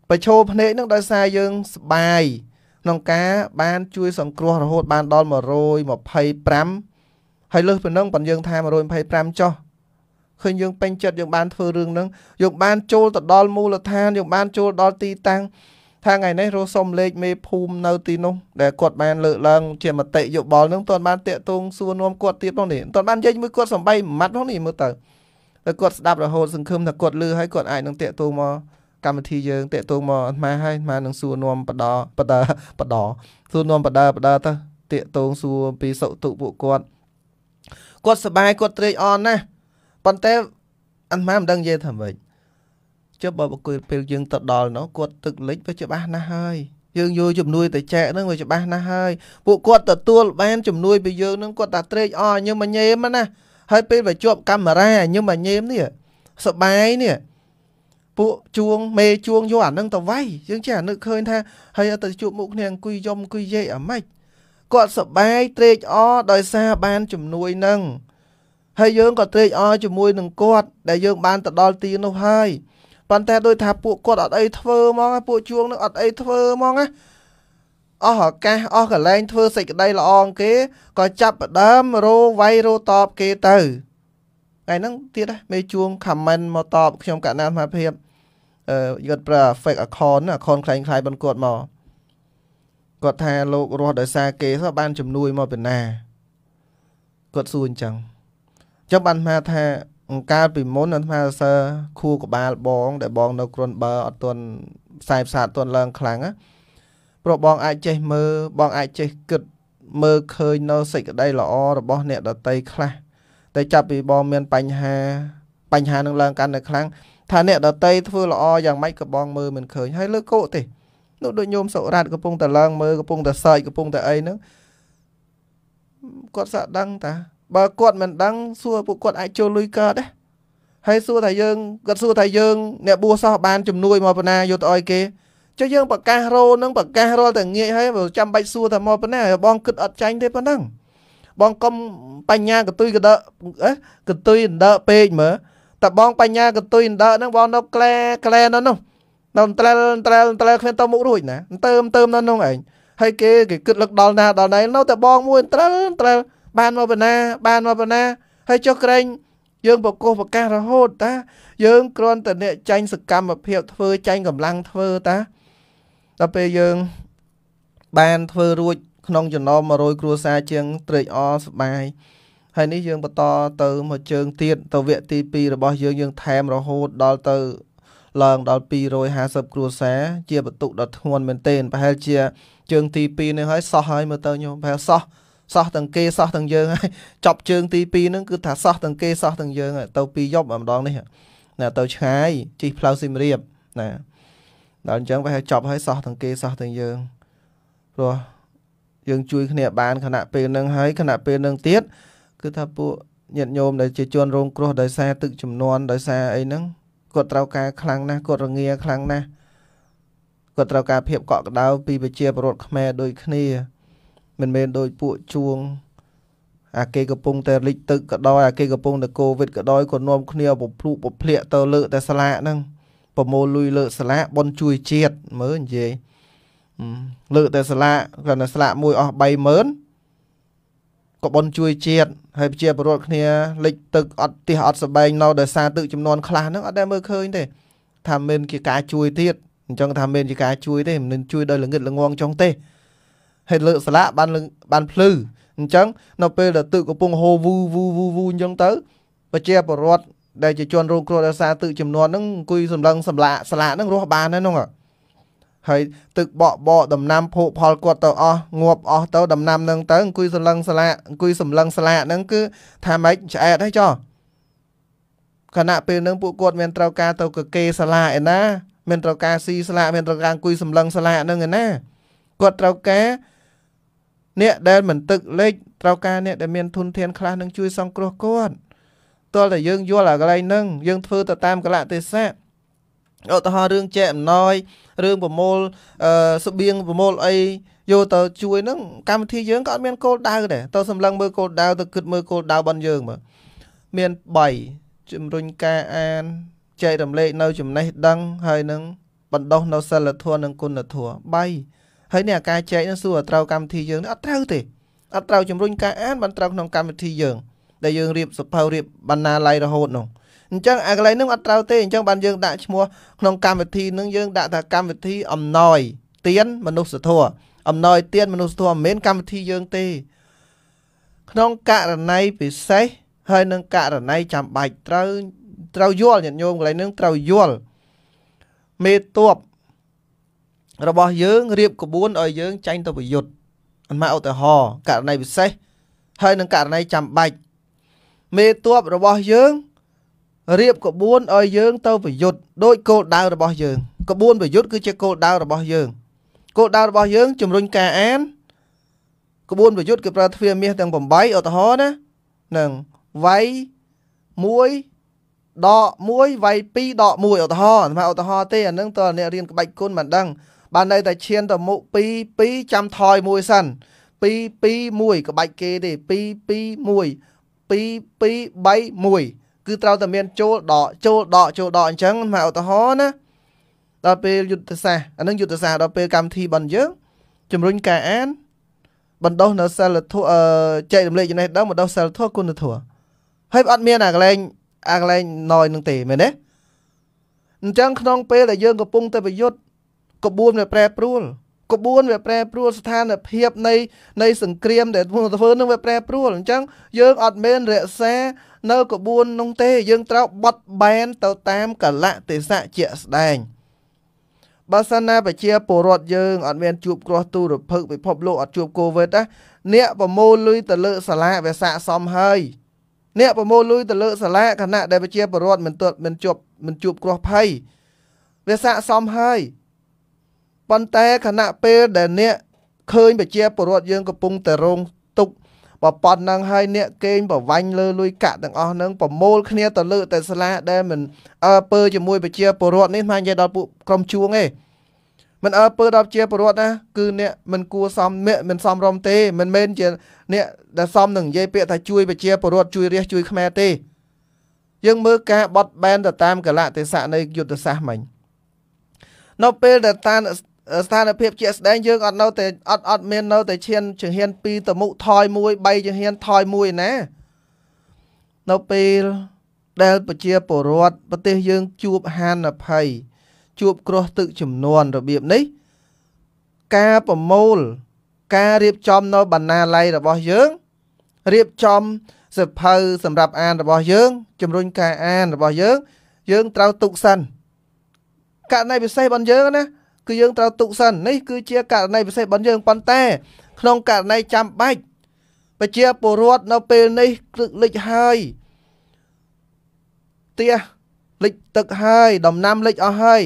ប្រឈមភ្នែកនឹងដោយសារយើងសបាយក្នុងការ បានជួយ សង្គ្រោះរហូត បានដល់125ហើយលើសពីនឹងប៉ុនយើង ថា125ចុះឃើញយើងពេញចិត្តយើងបានធ្វើរឿងហ្នឹងយើងបានចូលទៅដល់មូលដ្ឋានយើងបានចូលដល់ទីតាំងថាថ្ងៃនេះរស់សុំលេខមេភូមិនៅទីនោះដែលគាត់បានលើកឡើងជាមតិយោបល់នឹងមិនបានតាកតងសួរនាំគាត់ទៀតផងនេះមិនបាននិយាយមួយគាត់សំបីម៉ាត់ផងនេះមើលទៅតែគាត់ស្ដាប់រហូតសង្ឃឹមថាគាត់លឺហើយគាត់អាចនឹងតាកតងមកកម្មវិធីយើងតាកតងមកអាត្មាហើយអាត្មានឹងសួរនាំបដបដបដសួរនាំបដបដទៅតាកតងសួរពីសុទុពួកគាត់គាត់សប្បាយគាត់ត្រេកអរណាស់ប៉ុន្តែអាត្មាមិនដឹងនិយាយថាម៉េចចុះបើប្រគួយពេលយើងទៅដល់នោះគាត់ទឹកលិចវាច្បាស់ណាស់ហើយយើងយកជំនួយទៅចែកហ្នឹងវាច្បាស់ណាស់ហើយពួកគាត់ទទួលបានជំនួយពីយើងហ្នឹងគាត់តែត្រេកអរញឹមអញេមណាហើយពេលវាជាប់កាមេរ៉ាញឹមអញេមនេះសបាយនេះពួកជួងមេជួងយកអាហ្នឹងទៅវាយយើងចេះអានឹកឃើញថាហើយទៅជួបមុខគ្នាអង្គុយយំអង្គុយយាយអាម៉េចគាត់សបាយត្រេកអរដោយសារបានជំនួយហ្នឹងហើយយើងក៏ត្រេកអរជាមួយនឹងគាត់ដែលយើងបានទៅដល់ទីនោះហើយប៉ុន្តែដោយថាពួកគាត់អត់អីធ្វើហ្មងពួកជួងនឹងអត់អីធ្វើហ្មងណាអស់ឱកាសអស់កលែងធ្វើសេចក្តីល្អង គេក៏ចាប់ផ្ដើមរោវាយរោតបគេទៅថ្ងៃហ្នឹងទៀតហ៎មេជួង comment មកតបខ្ញុំកណ្ដាលសមាភិបអឺយត់ប្រើ fake account account คล้ายៗប៉ុនគាត់មកគាត់ថាលោករស់ដោយសារគេសោះបានជំនួយមកពីណាគាត់សួរអញ្ចឹងចាំបានថាថាអង្កាលពីមុនអាត្មាសើខួរក្បាលបង ដែលបងនៅគ្រុនបើអត់ទាន់ខ្សែផ្សាអត់ទាន់ឡើងខ្លាំងណាព្រោះបងអាចចេះមើលបងអាចចេះគិតមើលឃើញនៅសេចក្តីល្អរបស់ អ្នកដតីខ្លះតែចាប់ពីបងមាន បញ្ហា បញ្ហានឹងឡើងកាន់តែខ្លាំងថាអ្នកដតីធ្វើល្អយ៉ាងម៉េចក៏បងមើលមិនឃើញហើយលើកកោទេនោះដូចញោមសុរ៉ាត់កំពុងតែឡើងមើលកំពុងតែសើចកំពុងតែអីហ្នឹងគាត់សាក់ដឹងតាបើគាត់មិនដឹងសួរពួកគាត់អាចចូលលុយកើតដែរហើយសួរថាយើងគាត់សួរថាយើង អ្នកបួសសោះបានជំនួយមកបណ្ណាយកទៅឲ្យ គេចុះយើងប្រកាសរោនឹងប្រកាសរាល់តែងាយហើយចាំបាច់សួរថាមកប៉ុណ្ណាបងគិតអត់ចាញ់ទេប៉ុណ្ណឹងបងកុំបញ្ញាកតុយកដកកតុយអណ្ដើពេកមើលតែបងបញ្ញាកតុយអណ្ដើហ្នឹងបងនៅក្លែក្លែនៅនោះនៅត្រែលត្រែលត្រែលគ្មានទៅមុខរួចណាទៅទៅនៅនោះឯងហើយគេគេគិតលឹកដល់ណាដល់ណៃនៅតែបងមួយត្រែលត្រែលបានមកប៉ុណ្ណា បានមកប៉ុណ្ណា ហើយចុះក្រែងយើងប្រកោះប្រកាសរហូតតា យើងគ្រាន់តែអ្នកចាញ់សកម្មភាពធ្វើចាញ់កម្លាំងធ្វើតាដល់ពេលយើងបានធ្វើរួច ក្នុងចំណោម100គ្រួសារជាងត្រេកអរសប្បាយហើយនេះយើងបន្តទៅមកជើងទៀតទៅវគ្គទី2របស់យើងយើងថែមរហូតដល់ទៅឡើងដល់250គ្រួសារជាបន្ទុកដ៏ធ្ងន់មែនទែនប្រហែលជា ជើងទី2នេះហើយសោះហើយមើលទៅញោមប្រហែលសោះសោះទាំងគេសោះទាំងយើងហើយចប់ជើងទី2ហ្នឹងគឺថាសោះទាំងគេសោះទាំងយើងទៅពីយប់ម្ដងនេះណាទៅឆ្ងាយជិះផ្លូវស៊ីមរៀបណាដល់អញ្ចឹងវាឲ្យចប់ហើយសោះទាំងគេសោះទាំងយើងព្រោះយើងជួយគ្នាបានខណៈពេលហ្នឹងហើយខណៈពេលហ្នឹងទៀតគឺថាពួកញាតិញោមដែលជាជនរងគ្រោះដោយសារទឹកចំនួនដោយសារអីហ្នឹងគាត់ត្រូវការខ្លាំងណាស់គាត់រងាខ្លាំងណាស់គាត់ត្រូវការភាពកក់ក្ដៅពីប្រជាពលរដ្ឋខ្មែរដូចគ្នាមិនមែនដូចពួកជួងអាគេកំពុងតែលិចទឹកក៏ដោយអាគេកំពុងតែកូវីដក៏ដោយក៏នាំគ្នាពភ្លុកពភ្លាក់ទៅលើកតែស្លាកហ្នឹងប្រមូលលុយលើកស្លាកបនជួយជាតិមើលនិយាយលើកតែស្លាកគាត់នៅស្លាកមួយអស់30000ក៏បនជួយជាតិហើយប្រជាពលរដ្ឋគ្នាលិចទឹកអត់ទៀះអត់សបែងនៅដោយសារទឹកចំនួនខ្លះហ្នឹងអត់ដែលមើលឃើញទេថាមិនជាការជួយទៀតអញ្ចឹងថាមិនជាការជួយទេមិនជួយដោយល្ងឹតល្ងងចង់ទេហើយលើកស្លាកបានបានភ្លឺអញ្ចឹងនៅពេលដែលទឹកកំពុងហូរវូវូវូវូអញ្ចឹងទៅប្រជាពលរដ្ឋដែលជាជនរងគ្រោះដោយសារទឹកចំនួនហ្នឹងអង្គុយសម្លឹងសម្លាកស្លាកហ្នឹងរស់បានណានោះហើយទឹកបក់បកដំណាំភោគផលគាត់ទៅអស់ងាប់អស់ទៅដំណាំហ្នឹងទៅអង្គុយសម្លឹងស្លាកអង្គុយសម្លឹងស្លាកហ្នឹងគឺថាម៉េចឆ្អែតហើយចុះខណៈពេលហ្នឹងពួកគាត់មានត្រូវការទៅកគេសាលាឯណាមានត្រូវការស៊ីស្លាកមានត្រូវការអង្គុយសម្លឹងស្លាកហ្នឹងឯណាគាត់ត្រូវការអ្នកដែលមិនទឹកលេចត្រូវការអ្នកដែលមានធនធានខ្លះនឹងជួយសង្គ្រោះគាត់តើតែយើងយល់អាកន្លែងហ្នឹងយើងធ្វើទៅតាមកលៈទេសៈឧទាហរណ៍រឿងចែកអំណោយរឿងប្រមូលអឺស្បៀងប្រមូលអីយកទៅជួយហ្នឹងកម្មវិធីយើងក៏អត់មានគោលដៅដែរទៅសម្លឹងមើលគោលដៅទៅគិតមើលគោលដៅរបស់យើងមើលមាន3ជំរុញការអានចែករំលែកនៅចំណេះដឹងហើយនឹងបណ្ដុះនៅសិលធម៌និងគុណធម៌3ហើយនេះអាការចែកនឹងសួរត្រូវកម្មវិធីយើងនេះអត់ត្រូវទេអត់ត្រូវជំរុញការអានបានត្រូវក្នុងកម្មវិធីយើងដែលយើងរៀបសភៅរៀបបណ្ណាល័យរហូតនោះអញ្ចឹងអាកន្លែងនឹងអត់ត្រូវទេអញ្ចឹងបានយើង ដាក់ឈ្មោះក្នុងកម្មវិធីនឹងយើងដាក់ថាកម្មវិធី អំណយទាន មនុស្សធម៌អំណយទាន មនុស្សធម៌មិនមែនកម្មវិធីយើងទេក្នុងករណីពិសេសហើយនឹងករណីចាំបាច់ត្រូវត្រូវយល់ញាតិញោមកន្លែងនឹងត្រូវយល់មេតបរបស់យើងរៀបក្បួនឲ្យយើងចាញ់ទៅប្រយុទ្ធអន្មាឧទាហរណ៍ករណីពិសេសហើយនឹងករណីចាំបាច់មេតបរបស់យើងរៀបក្បួនឲ្យយើង ទៅប្រយុទ្ធដោយគោលដៅរបស់យើងក្បួនប្រយុទ្ធគឺជាគោលដៅរបស់យើងគោលដៅរបស់យើង ជំរុញការអានក្បួនប្រយុទ្ធគឺប្រើទ្វារមាសទាំង8ឧទាហរណ៍ណានឹងវាយ1ដក1វាយ2ដក1ឧទាហរណ៍អាត្មាឧទាហរណ៍ទេអានឹងតើអ្នករៀនក្បាច់គុណមិនដឹងបាននៅតែឈានទៅមុខ2 2ចាំថយមួយសិន2 2 1ក្បាច់គេទេ2 2 1 2 2 3 1គឺត្រូវតែមាន ចូលដកចូលដកចូលដកអញ្ចឹងមកឧទាហរណ៍ណាដល់ពេលយុទ្ធសាស្ត្រអានឹងយុទ្ធសាស្ត្រដល់ពេលកម្មវិធីរបស់យើងជំរុញការអានបណ្ដោះនៅសិលធម៌ចែករំលែកចំណេះដឹងបណ្ដោះសិលធម៌គុណធម៌ហើយអត់មានអាកលែងអាកលែងណយនឹងទេមែនទេអញ្ចឹងក្នុងពេលដែលយើងកំពុងតែប្រយុទ្ធក្បួនវាប្រែប្រួលក្បួនវាប្រែប្រួលស្ថានភាព នៃនៃសង្គ្រាមដែលធ្វើនឹងវាប្រែប្រួលអញ្ចឹងយើងអត់មានរក្សានៅក្បួននោះទេ យើងត្រូវបត់បែនទៅតាមកលៈទេសៈជាក់ស្ដែងបើសិនណាប្រជាពលរដ្ឋយើងអត់មានជួបគ្រោះទូរភឹកពិភពលោកអត់ជួបកូវីដណាអ្នកប្រមូលលុយទៅលើសាលាវាស័កសមហើយអ្នកប្រមូលលុយទៅលើសាលាគណៈដែលប្រជាពលរដ្ឋមិនទាត់មិនជួបមិនជួបគ្រោះភ័យវាស័កសមហើយប៉ុន្តែខណៈពេលដែលអ្នកឃើញប្រជាពលរដ្ឋយើងកំពុងតែរង ទុក្ខបប៉ុណ្ណឹងហើយអ្នកកេងប្រវាញ់លើលុយកាក់ទាំងអស់ហ្នឹងប្រមូលគ្នាទៅលើតែស្លាដែលមិនអើពើជាមួយប្រជាពលរដ្ឋនេះមិននិយាយដល់ពួកក្រុមជួងទេមិនអើពើដល់ជាពលរដ្ឋណាគឺអ្នកមិនគួរសមមិនសមរម្យទេ មិនមែនជាអ្នកដែលសមនឹងនិយាយពាក្យថាជួយប្រជាពលរដ្ឋជួយរះជួយខ្មែរទេ យើងមើលការបត់បែនទៅតាមកលៈទេសៈនៃយុទ្ធសាស្ត្រមិញនៅពេលដែលតានស្ថានភាពជាក់ស្ដែងយើងអត់នៅតែអត់អត់មាននៅតែឈានចង្ហៀន2ទៅមុខថយ1 3ចង្ហៀនថយ1ណានៅពេលដែលប្រជាពលរដ្ឋប្រទេសយើងជួបហានិភ័យជួបគ្រោះទឹកចំនួនរបៀបនេះ ការប្រមូល ការរៀបចំនៅបណ្ណាល័យរបស់យើងរៀបចំសិភៅសម្រាប់ អានរបស់យើងជំរុញការអានរបស់យើង យើងត្រូវទុកសិនករណីពិសេសបងយើងណាគឺយើងត្រូវទុកសិននេះគឺជាករណីពិសេសរបស់យើងប៉ុន្តែក្នុងករណីចាំបាច់ប្រជាពលរដ្ឋនៅពេលនេះគ្រឹកលិចហើយផ្ទះលិចទឹកហើយ ដំណាំលិចអស់ហើយ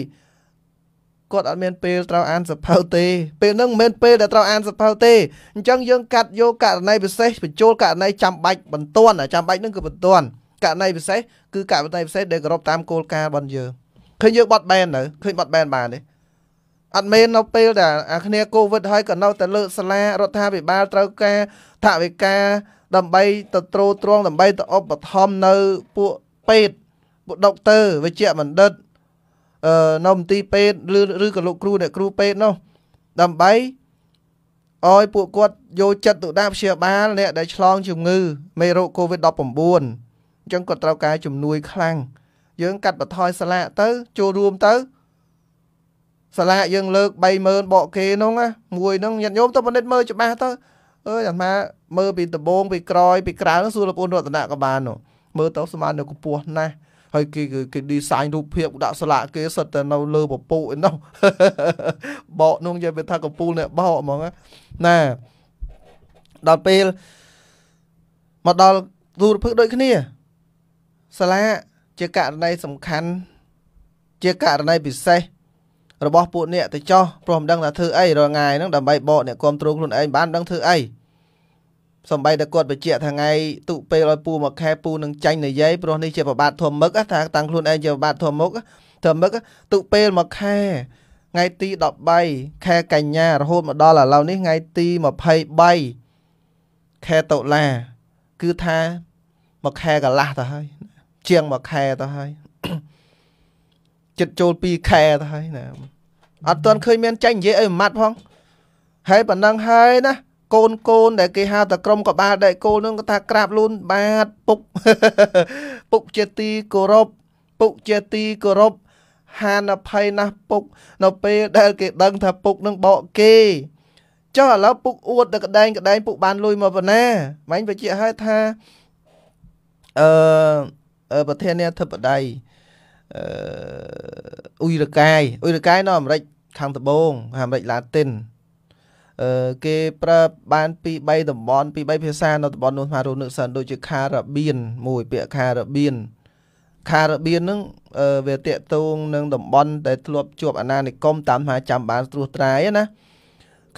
គាត់អត់មានពេលត្រូវអានសភៅទេពេលហ្នឹងមិនមែនពេលដែលត្រូវអានសភៅទេអញ្ចឹងយើងកាត់យកករណីពិសេសបញ្ចូលករណីចាំបាច់បន្ទាន់ចាំបាច់ហ្នឹងគឺបន្ទាន់ករណីពិសេសគឺករណីពិសេសដែលគោរពតាមគោលការណ៍របស់យើងឃើញយើងបត់បែននៅឃើញបត់បែនបានទេអត់មែននៅពេលដែលអាគ្នាកូវីដហើយក៏នៅតែលើកសាលារដ្ឋាភិបាលត្រូវការថវិកាដើម្បី ទៅទ្រទ្រង់ដើម្បីទៅឧបត្ថម្ភនៅពួកពេទ្យពួកដុកទ័រវេជ្ជបណ្ឌិតអឺនៅមន្ទីរពេទ្យឬឬក៏លោកគ្រូអ្នកគ្រូពេទ្យនោះដើម្បីឲ្យពួកគាត់យកចិត្តទុដាព្យាបាលអ្នកដែលឆ្លង ជំងឺមេរោគ COVID-19 អញ្ចឹងគាត់ត្រូវការ ជំនួយខ្លាំងយើងកាត់បន្ថយសាឡាទៅ ចូលរួមទៅសាលាយើងលើក30000បកគេនោះណាមួយហ្នឹងញាតិញោមទៅបណ្ឌិតមើលច្បាស់ទៅអើយអាត្មាមើលពីដបងពីក្រោយពីក្រៅសួរលោកពូនរតនៈក៏បាននោះមើលទៅ ស្មាននៅកម្ពស់ណាស់ហើយគេគេ design រូបភាពដាក់ស្លាកគេសិតតែនៅលើពពុះឯនោះបកនោះនិយាយវាថាកំពូលអ្នកបកហ្មងណាដល់ពេលមកដល់រូបភាពដូចគ្នាសាលាជាករណីសំខាន់ជាករណីពិសេសរបស់ពួកអ្នកទៅចោះព្រោះមិនដឹងថាធ្វើអីរាល់ថ្ងៃហ្នឹងដើម្បីបកអ្នកគ្រប់គ្រងខ្លួនឯងបានមិនដឹងធ្វើអីសំបីតែគាត់បញ្ជាក់ថ្ងៃទុពេលឲ្យពូមកខែពូនឹងចាញ់និយាយព្រោះនេះជាប្របាទធំមឹកថាតាំងខ្លួនឯងជាប្របាទធំមុខធំមឹកទុពេលមកខែថ្ងៃទី13ខែកញ្ញារហូតមកដល់ឥឡូវនេះថ្ងៃទី23ខែតុលាគឺថាមួយខែកន្លះទៅហើយជាងមួយខែទៅហើយចិត្តចូល2ខែទៅហើយណាអត់ទាន់ឃើញមានចាញ់និយាយអីមួយម៉ាត់ផងហើយប៉ុណ្ណឹងហើយណា កូនកូនដែលគេហៅតែក្រុមកបាលដែកគោលនឹងគាត់ថាក្រាបលូនបាទពុកពុកជាទីគោរពពុកជាទីគោរពហានអភ័យណាស់ពុក នៅពេលដែល គេដឹងថាពុកនឹងបកគេចុះឥឡូវពុកអួតទៅក្តែងក្តែងពុក បានលុយមកប៉ុណាមិញបញ្ជាក់ឲ្យថាអឺប្រធានាធិបតីអ៊ុយរកាយអ៊ុយរកាយនៅអាមេរិកខាងត្បូងអាមេរិកឡាទីនអឺគេប្រើបានពី3តំបន់ពី3ភាសានៅតំបន់នោះថារួមនឹកសិនដូចជាខារបៀនមួយពាក្យខារបៀនខារបៀនហ្នឹង វាតាកតងនឹងតំបន់ដែលធ្លាប់ជាប់អាណានិគមតាមថាចាំបានត្រួសត្រាយណា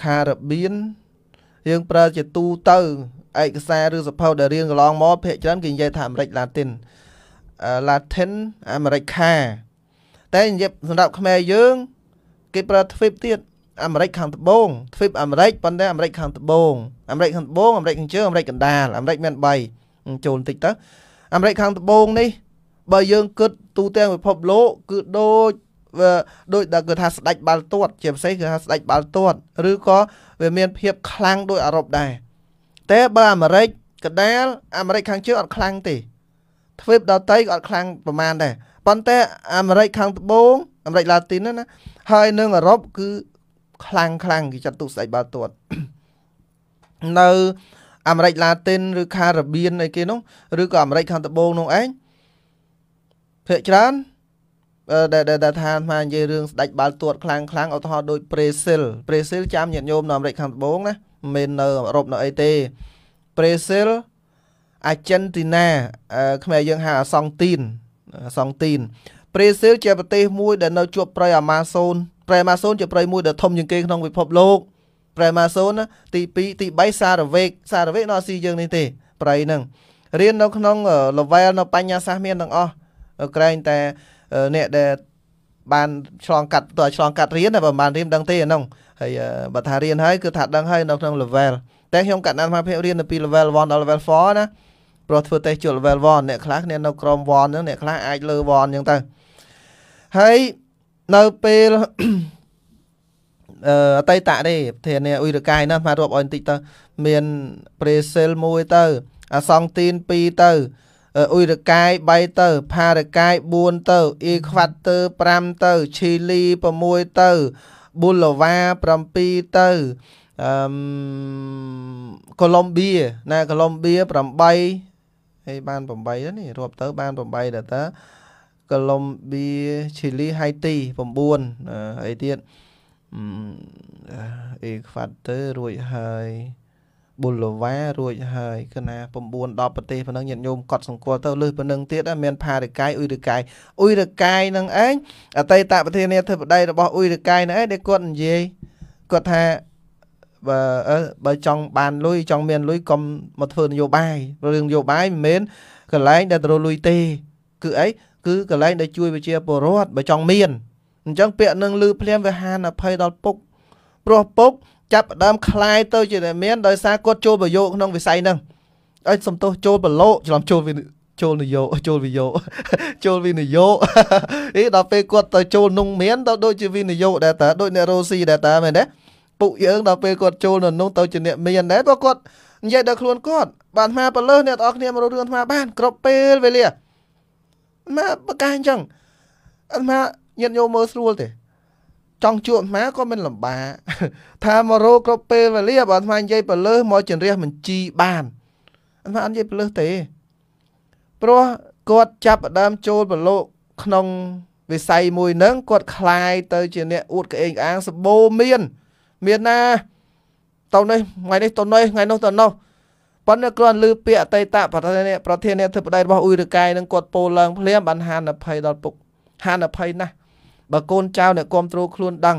ខារបៀនយើងប្រើជាទូទៅឯកសារឬសភៅដែលរៀងកន្លងមកភាគច្រើនគេនិយាយថាអាមេរិកឡាទីន Latin អាមេរិកាតែនិយាយសម្រាប់ខ្មែរយើងគេប្រើ TVIP ទៀតអាមេរិកខាងត្បូង TVIP អាមេរិកប៉ុន្តែអាមេរិកខាងត្បូងអាមេរិកខាងត្បូងអាមេរិកខាងជើងអាមេរិកកណ្ដាលអាមេរិកមាន3ចូលបន្តិចទៅអាមេរិកខាងត្បូងនេះបើយើងគិតទូទាំងពិភពលោក គឺដូចដោយដែលគេថាស្ដាច់បាល់ទាត់ជាពិសេសគឺថាស្ដាច់បាល់ទាត់ ឬក៏វាមានភាពខ្លាំងដោយអឺរ៉ុបដែរតែបើអាមេរិកកដាលអាមេរិកខាងជើងអត់ខ្លាំងទេទ្វីបដតៃក៏អត់ខ្លាំងប្រមាណដែរប៉ុន្តែអាមេរិកខាងត្បូងអាមេរិកឡាទីនណាហើយនឹងអឺរ៉ុបគឺខ្លាំងខ្លាំងគេចាត់ទុកស្ដេចបាល់ទាត់នៅអាមេរិកឡាទីនឬខារបៀនអីគេនោះឬក៏អាមេរិកខាងត្បូងនោះឯងភាគច្រើនដែលដែលថាអានិយាយរឿងស្ដេចបាល់ទាត់ខ្លាំងខ្លាំងឧទាហរណ៍ដូចប្រេស៊ីលប្រេស៊ីលចាំញាតិញោមនៅអាមេរិកខាងត្បូងណាមិនមែននៅអឺរ៉ុបនៅអីទេប្រេស៊ីលអាចិនទីណាខ្មែរយើងហៅអាសង់ទីនអាសង់ទីនប្រេស៊ីលជាប្រទេសមួយដែលនៅជាប់ព្រៃអាម៉ាសូនព្រៃអាម៉ាសូនជាព្រៃមួយដែលធំជាងគេក្នុងពិភពលោកព្រៃអាម៉ាសូនទី2ទី3សារវេកសារវេកនៅអាស៊ីយើងនេះទេព្រៃហ្នឹងរៀននៅក្នុង level នៅបញ្ញាសាស្ត្រមានទាំងអស់ក្រែងតែអ្នកដែលបានឆ្លងកាត់តើឆ្លងកាត់រៀនតែបើមិនបានរៀនដឹងទេអាហ្នឹងហើយបើថារៀនហើយគឺថាដឹងហើយនៅក្នុង level តែខ្ញុំកាត់ណានសមត្ថភាពរៀននៅពី level 1ដល់ level 4ណាព្រោះធ្វើតេស្តជួល level 1អ្នកខ្លះគ្នានៅក្រម1ហ្នឹងអ្នកខ្លះអាចលើ1អញ្ចឹងទៅហើយនៅពេលអឺអតីតទេធានាអ៊ុយរកាយណាមករាប់អោយបន្តិចទៅមានប្រេសិល1ទៅ អសង់ទីន2ទៅអ៊ុយរកាយ3ទៅ ផារកាយ4ទៅអ៊ីខ្វាត់ទ័រ5ទៅឈីលី6ទៅប៊ូលវ៉ា7ទៅអឺកូឡុំបៀណាកូឡុំបៀ8ហើយបាន8ទៅនេះរាប់ទៅ បាន8ដែរតាកូឡុំបៀឈីលីហៃទី9អីទៀតអេខ្វាត់ទ័ររួចហើយប៊ូលវ៉ារួចហើយកណា9 10ប្រទេសប៉ុណ្ណឹងញាតិញោមកត់សង្កល់ទៅលើប៉ុណ្ណឹងទៀតមានផារិកាយអ៊ុយរកាយអ៊ុយរកាយនឹងឯងអតីតប្រធានាធិបតីរបស់អ៊ុយរកាយនឹងឯងដែលគាត់និយាយគាត់ថាបើបើចង់បានលុយចង់មានលុយកុំមកធ្វើនយោបាយរឿងនយោបាយមិនមែនកន្លែងដែលទៅលុយទេ គឺអីគឺកន្លែងដែលជួយប្រជាពលរដ្ឋបើចង់មានអញ្ចឹងពាក្យនឹងលឺភ្លាមវាហានអភ័យដល់ពុកព្រោះពុក ចាប់ដើមคลายទៅជាមានដោយសារគាត់ចូលប្រយោគក្នុងវិស័យហ្នឹងអីសំទោសចូលប្រឡូកច្រឡំចូលចូលនយោចូលវិយោចូលវិនិយោអីដល់ពេលគាត់ទៅចូលនុងមានទៅដូចជាវិនិយោដែលតាដូចអ្នករ៉ូស៊ីដែលតាមែនទេពុកយើងដល់ពេលគាត់ចូលនៅនោះទៅជាអ្នកមានដែរព្រោះគាត់និយាយដល់ខ្លួនគាត់ បានអាបលើសអ្នកនរគ្នាមករត់រឿងអាបានគ្រប់ពេលវេលាមកបកាអញ្ចឹងអាញាតញោមមើលស្រួលទេចង់ជួបអាក៏មិនលំបាកថាមករកគ្រប់ពេលវេលាបើអានិយាយបលើសមកជន្រះមិនជីបានអាអត់និយាយបលើសទេព្រោះគាត់ចាប់ដើមចូលប្រឡូកក្នុង វិស័យមួយហ្នឹងគាត់คลายទៅជាអ្នកអួតក្អេងក្អាងសបោមានមានណាទៅនេះថ្ងៃនេះទៅនេះថ្ងៃនោះទៅនោះប៉ុន្តែគ្រាន់ឮពាក្យអតីតប្រធានប្រធានាធិបតីរបស់អ៊ុយរកាយនឹងគាត់ពោលឡើងភ្លាមបានហានភ័យដល់ពុកហានភ័យណាស់បើកូនចៅអ្នកគ្រប់គ្រងខ្លួនដឹង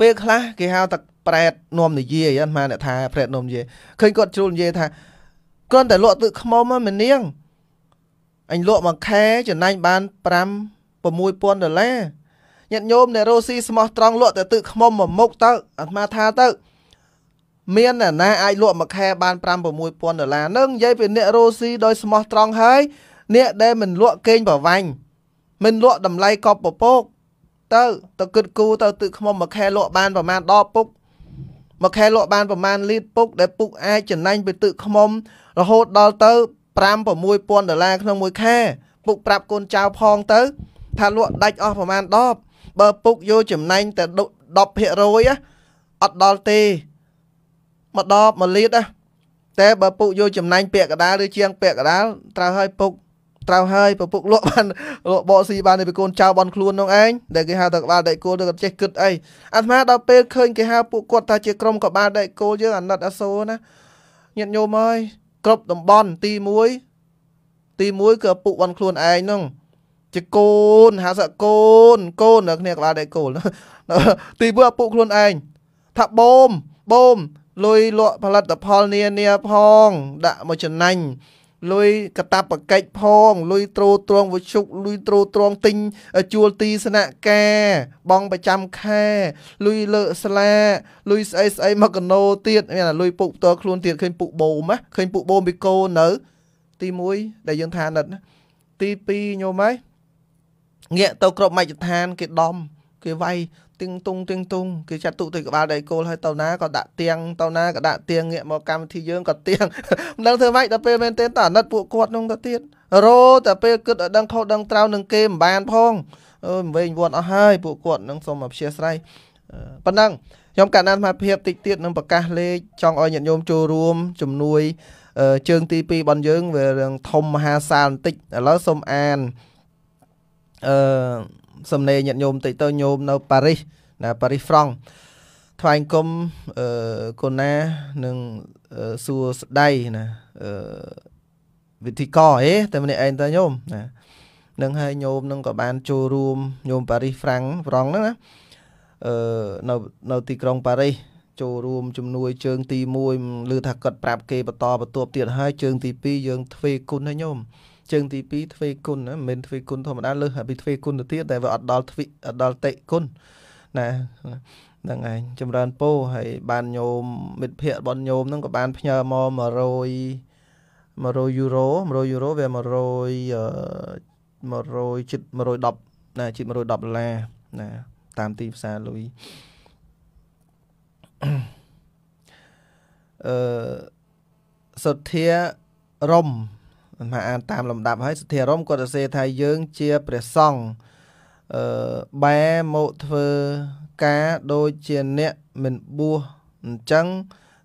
ពេលខ្លះគេហៅថាប្រែតនំនយាយហ្នឹងមកអ្នកថាប្រែតនំនយាយឃើញគាត់ជ្រុលនិយាយថាគ្រាន់តែលក់ទឹកខ្មុំមនាងអញលក់មួយខែចំណាញ់បាន5 6000ដុល្លារញាតិញោមអ្នករស់ស៊ីស្មោះត្រង់លក់តែទឹកខ្មុំមួយមុខទៅអាត្មាថាទៅ មានអ្នកណាអាចលក់មួយខែបាន5 6000ដុល្លារនឹងនិយាយពីអ្នករស់ស៊ីដោយស្មោះត្រង់ហើយ អ្នកដែលមិនលក់កេងប្រវាញ់មិនលក់តម្លៃកប់ពពក ទៅ ទៅគិតគូទៅទឹកខ្មុំមួយខែលក់បានប្រមាណដបពុកមួយខែលក់បានប្រមាណលីត្រពុកដែលពុកអាចចំណាញ់ពីទឹកខ្មុំ រហូតដល់ទៅ5 6000ដុល្លារក្នុងមួយខែពុកប្រាប់កូនចៅផង ទៅថាលក់ដាច់អស់ប្រមាណ10បើពុកយកចំណែងតែ10%ណាអត់ដល់ទេមកដបមកលៀតណាតែបើពុកយកចំណែងពាក់កដាលឬជាង ពាក់កដាលត្រូវឲ្យពុកត្រូវហើយពពុកលក់បានលក់បកស៊ីបានពីកូនចៅបនខ្លួននោះឯងដែលគេហៅថាក្បាលដៃគោលទៅគាត់ចេះគិតអីអាត្មាដល់ពេលឃើញគេហៅពួកគាត់ថាជាក្រុមក្បាលដៃគោលយើងអាណិតអាសូរណាញាតិញោមអើយគ្រប់តំបន់ទី1ទី1គឺឪពុកបនខ្លួនឯងនោះជាកូនហៅថាកូនកូននៅគ្នាក្បាលដៃគោលទីពឹកឪពុកខ្លួនឯងថាបូមបូមលុយលក់ផលិតផលនានាផង ដាក់មកចំណាញ់លុយកតបកិច្ចផងលុយត្រូត្រងវិជុកលុយត្រូត្រងទិញជួលទីស្នាក់ការ បងប្រចាំខែលុយលើកស្លាលុយស្អីស្អីមកកណោទៀតមានលុយពុកផ្ទាល់ខ្លួនទៀតឃើញពុកបូមឃើញពុកបូមពីកូននៅ ទី1ដែលយើងថាណិតទី2ញោមហើយងាកទៅគ្រប់មជ្ឈដ្ឋានគេដំគេវាយទៀងទុងទៀងទុងគេចាត់ទុតិក្បាលដៃគោលហើយទៅណាក៏ដាក់ទៀងទៅណាក៏ដាក់ទៀងងាកមកកម្មវិធីយើងក៏ទៀងមិនដឹងធ្វើម៉េចដល់ពេលមែនទេតអាណិតពួកគាត់នោះទៅទៀតរោតែពេលគិតឲ្យដឹងខុសដឹងត្រូវនឹងគេមិនបានផងអើយវិញវត្តអស់ហើយពួកគាត់នឹងសូមអព្យាស្រ័យប៉ុណ្ណឹងខ្ញុំកណ្ដាលសមាភិបតិចទៀតនឹងប្រកាសលេខចង់ឲ្យញាតិញោមចូលរួមជំនួយជើងទី2របស់យើងវារឿងធំមហាសាលបន្តិចឥឡូវសូមអានអឺសំណេរញាតិញោមតិចទៅញោមនៅប៉ារីសណាប៉ារីសហ្វ្រង់ថ្វាយគុំអឺកូណានឹងសួរស្ដីណាអឺវិធីកអេតែម្នាក់ឯងទៅញោមណានឹងហើយញោមនឹងក៏បាន ចូលរួមញោមប៉ារីសហ្វ្រង់ហ្វ្រង់ហ្នឹងណាអឺនៅនៅទីក្រុងប៉ារីសចូលរួម ជំនួយជើងទី1លឺថាគាត់ប្រាប់គេបន្តបន្ទាប់ទៀតហើយជើងទី2យើងទ្វេគុណហើយញោមជើងទី2ទ្វេគុណណាមិនមែនទ្វេគុណធម្មតាលើសពីទ្វេគុណទៅទៀតតែវាអត់ដល់ទ្វិអត់ដល់តេគុណណាហ្នឹងឯងចម្រើនពោហើយបានញោមមិត្តភ័ក្ដិរបស់ញោមហ្នឹងក៏បានផ្ញើមក100 100យូរ៉ូ100យូរ៉ូវា100 100ជិត110ណា ជិត110ដុល្លារណា តាមទីផ្សារលុយអឺសុធារំមិនថាអានតាមលំដាប់ហើយសទ្ធារមគាត់សរសេរថាយើង ជាព្រះសង្ឃអឺបែមកធ្វើការដូចជាអ្នកមិនបួសអញ្ចឹង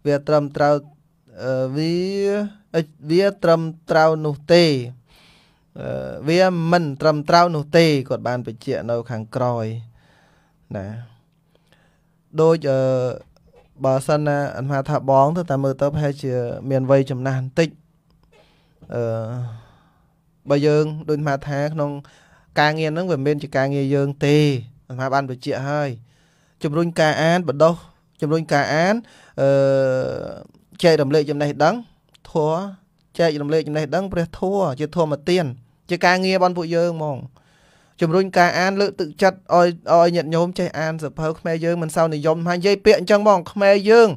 វាត្រឹមត្រូវវាវាត្រឹមត្រូវនោះទេវាមិន ត្រឹមត្រូវ នោះទេគាត់បានបញ្ជាក់នៅខាងក្រោយណាដូចអឺបើសិនណាអាត្មាថាបងទៅតែមើលទៅប្រហែលជា មានវ័យចំណាស់បន្តិចអឺបើយើងដូចមកថាក្នុង ការងារហ្នឹងវាមិនមែនជាការងារយើងទេអាមាបានបញ្ជាក់ហើយជំរុញការអានបដោះជំរុញការអានអឺចែករំលែកចំណេះដឹងធัวចែករំលែកចំណេះដឹង ព្រះធัวជាធម្មទាន ជាការងាររបស់ពួកយើងហ្មងជំរុញការអានលើកទឹកចិត្តឲ្យឲ្យញាតិញោមចេះអានសភៅខ្មែរយើងមិនសូវនិយមហើយនិយាយពាក្យអញ្ចឹងហ្មងខ្មែរយើង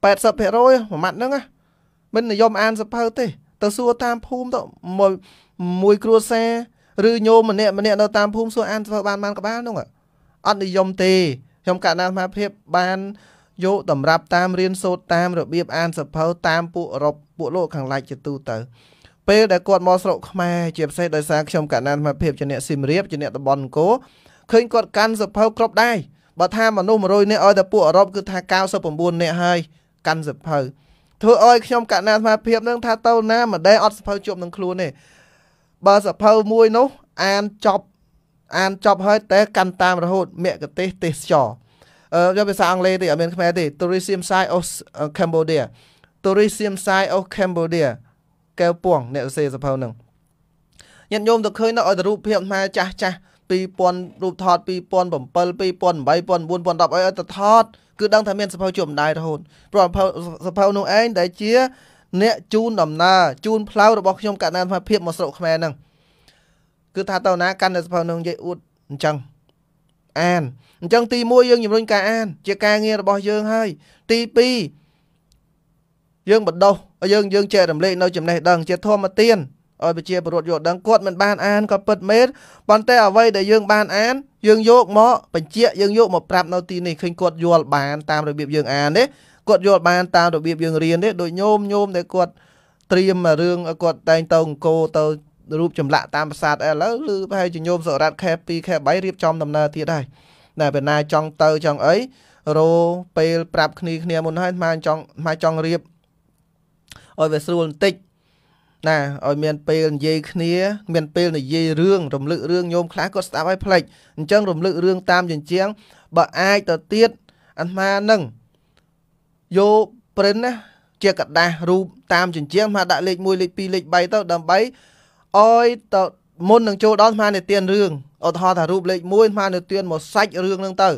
80%មួយម៉ាត់ហ្នឹងណាមិននិយមអានសភៅទេទៅសួរតាមភូមិទៅមួយគ្រួសារឬញោមម្នាក់ម្នាក់នៅតាមភូមិសួរអានសភៅបានបានក្បាលនោះអត់និយមទេខ្ញុំកណ្ដាលសមាភិបបានយកតម្រាប់តាមរៀនសូត្រតាមរបៀបអានសភៅតាមពួកអឺរ៉ុបពួកលោកខាងលិចជាទូទៅពេលដែលគាត់មកស្រុកខ្មែរជាពិសេសដោយសារខ្ញុំកណ្ដាលសមាភិបជាអ្នកស៊ីមរៀបជាអ្នកតំបន់អង្គរឃើញគាត់កាន់សភៅគ្រប់ដែរបើថាមនុស្ស100នាក់ឲ្យតែពួកអឺរ៉ុបគឺថា99នាក់ហើយកាន់សភៅធ្វើឲ្យខ្ញុំកណាសមាភិបនឹងថាទៅណាមិនដែលអត់សភៅជប់នឹងខ្លួនទេបើសភៅមួយនោះអានចប់អានចប់ហើយតែកាន់តាមរហូតមគ្គទេសទេសចរអឺយកភាសាអង់គ្លេសទេអត់មានខ្មែរទេ Tourism side of Cambodia Tourism side of Cambodia កែវពួងអ្នកសេសភៅនឹងញាតិញោមទៅឃើញនៅឲ្យទៅរូបភាពខ្មែរចាស់ចាស់2000រូបថត2007 2008 2009 2010អីឲ្យទៅថតគឺដឹងថាមានសភៅជាម្ដាយរហូតព្រោះសភៅនោះឯងដែលជា អ្នកជូនដំណើរជូនផ្លូវរបស់ខ្ញុំកណ្ដាលភាពមកស្រុកខ្មែរហ្នឹងគឺថាតើណាកាន់នៅសភៅនោះនិយាយអួតអញ្ចឹងអានអញ្ចឹងទី1យើងជំរុញការអាន ជាការងាររបស់យើងហើយទី2យើងបដោះយើងយើងចែករំលែកនៅចំណេះដឹងជាធម្មទានឲ្យប្រជាពលរដ្ឋយល់ដឹងគាត់មិនបានអានក៏ពិតមែនប៉ុន្តែអ្វីដែលយើងបានអានយើងយកមកបញ្ជាក់យើងយកមកប្រាប់នៅទីនេះឃើញគាត់យល់បានតាមរបៀបយើងអានទេគាត់យល់បានតាមរបៀបយើងរៀនទេដូចញោមញោមដែលគាត់ត្រៀមរឿងគាត់តែងទៅអង្គទៅរូបចម្លាក់តាមប្រាសាទអីឥឡូវឬប្រហែលជាញោមសរ៉ាត់ខែ2ខែ3រៀបចំដំណើរទៀតហើយតែពេលណាចង់ទៅចង់អីរោពេលប្រាប់គ្នាគ្នាមុនហើយអាត្មាចង់អាត្មាចង់រៀបឲ្យវាស្រួលបន្តិចណាឲ្យមានពេលនិយាយគ្នា មានពេលនិយាយរឿងរំលឹករឿងញោមខ្លះគាត់ស្ដាប់ឲ្យផ្លេចអញ្ចឹងរំលឹករឿងតាមជញ្ជាំងបើអាចទៅទៀតអាត្មានឹងយក print ណាជាกระดาษរូប តាមជញ្ជាំងមកដាក់លេខ1លេខ2លេខ3ទៅ ដើម្បីឲ្យទៅមុននឹងចូលដល់ស្មារតីទៀនរឿងឧទាហរណ៍ថារូបលេខ1ស្មារតីទៀនមកសាច់រឿងហ្នឹងទៅ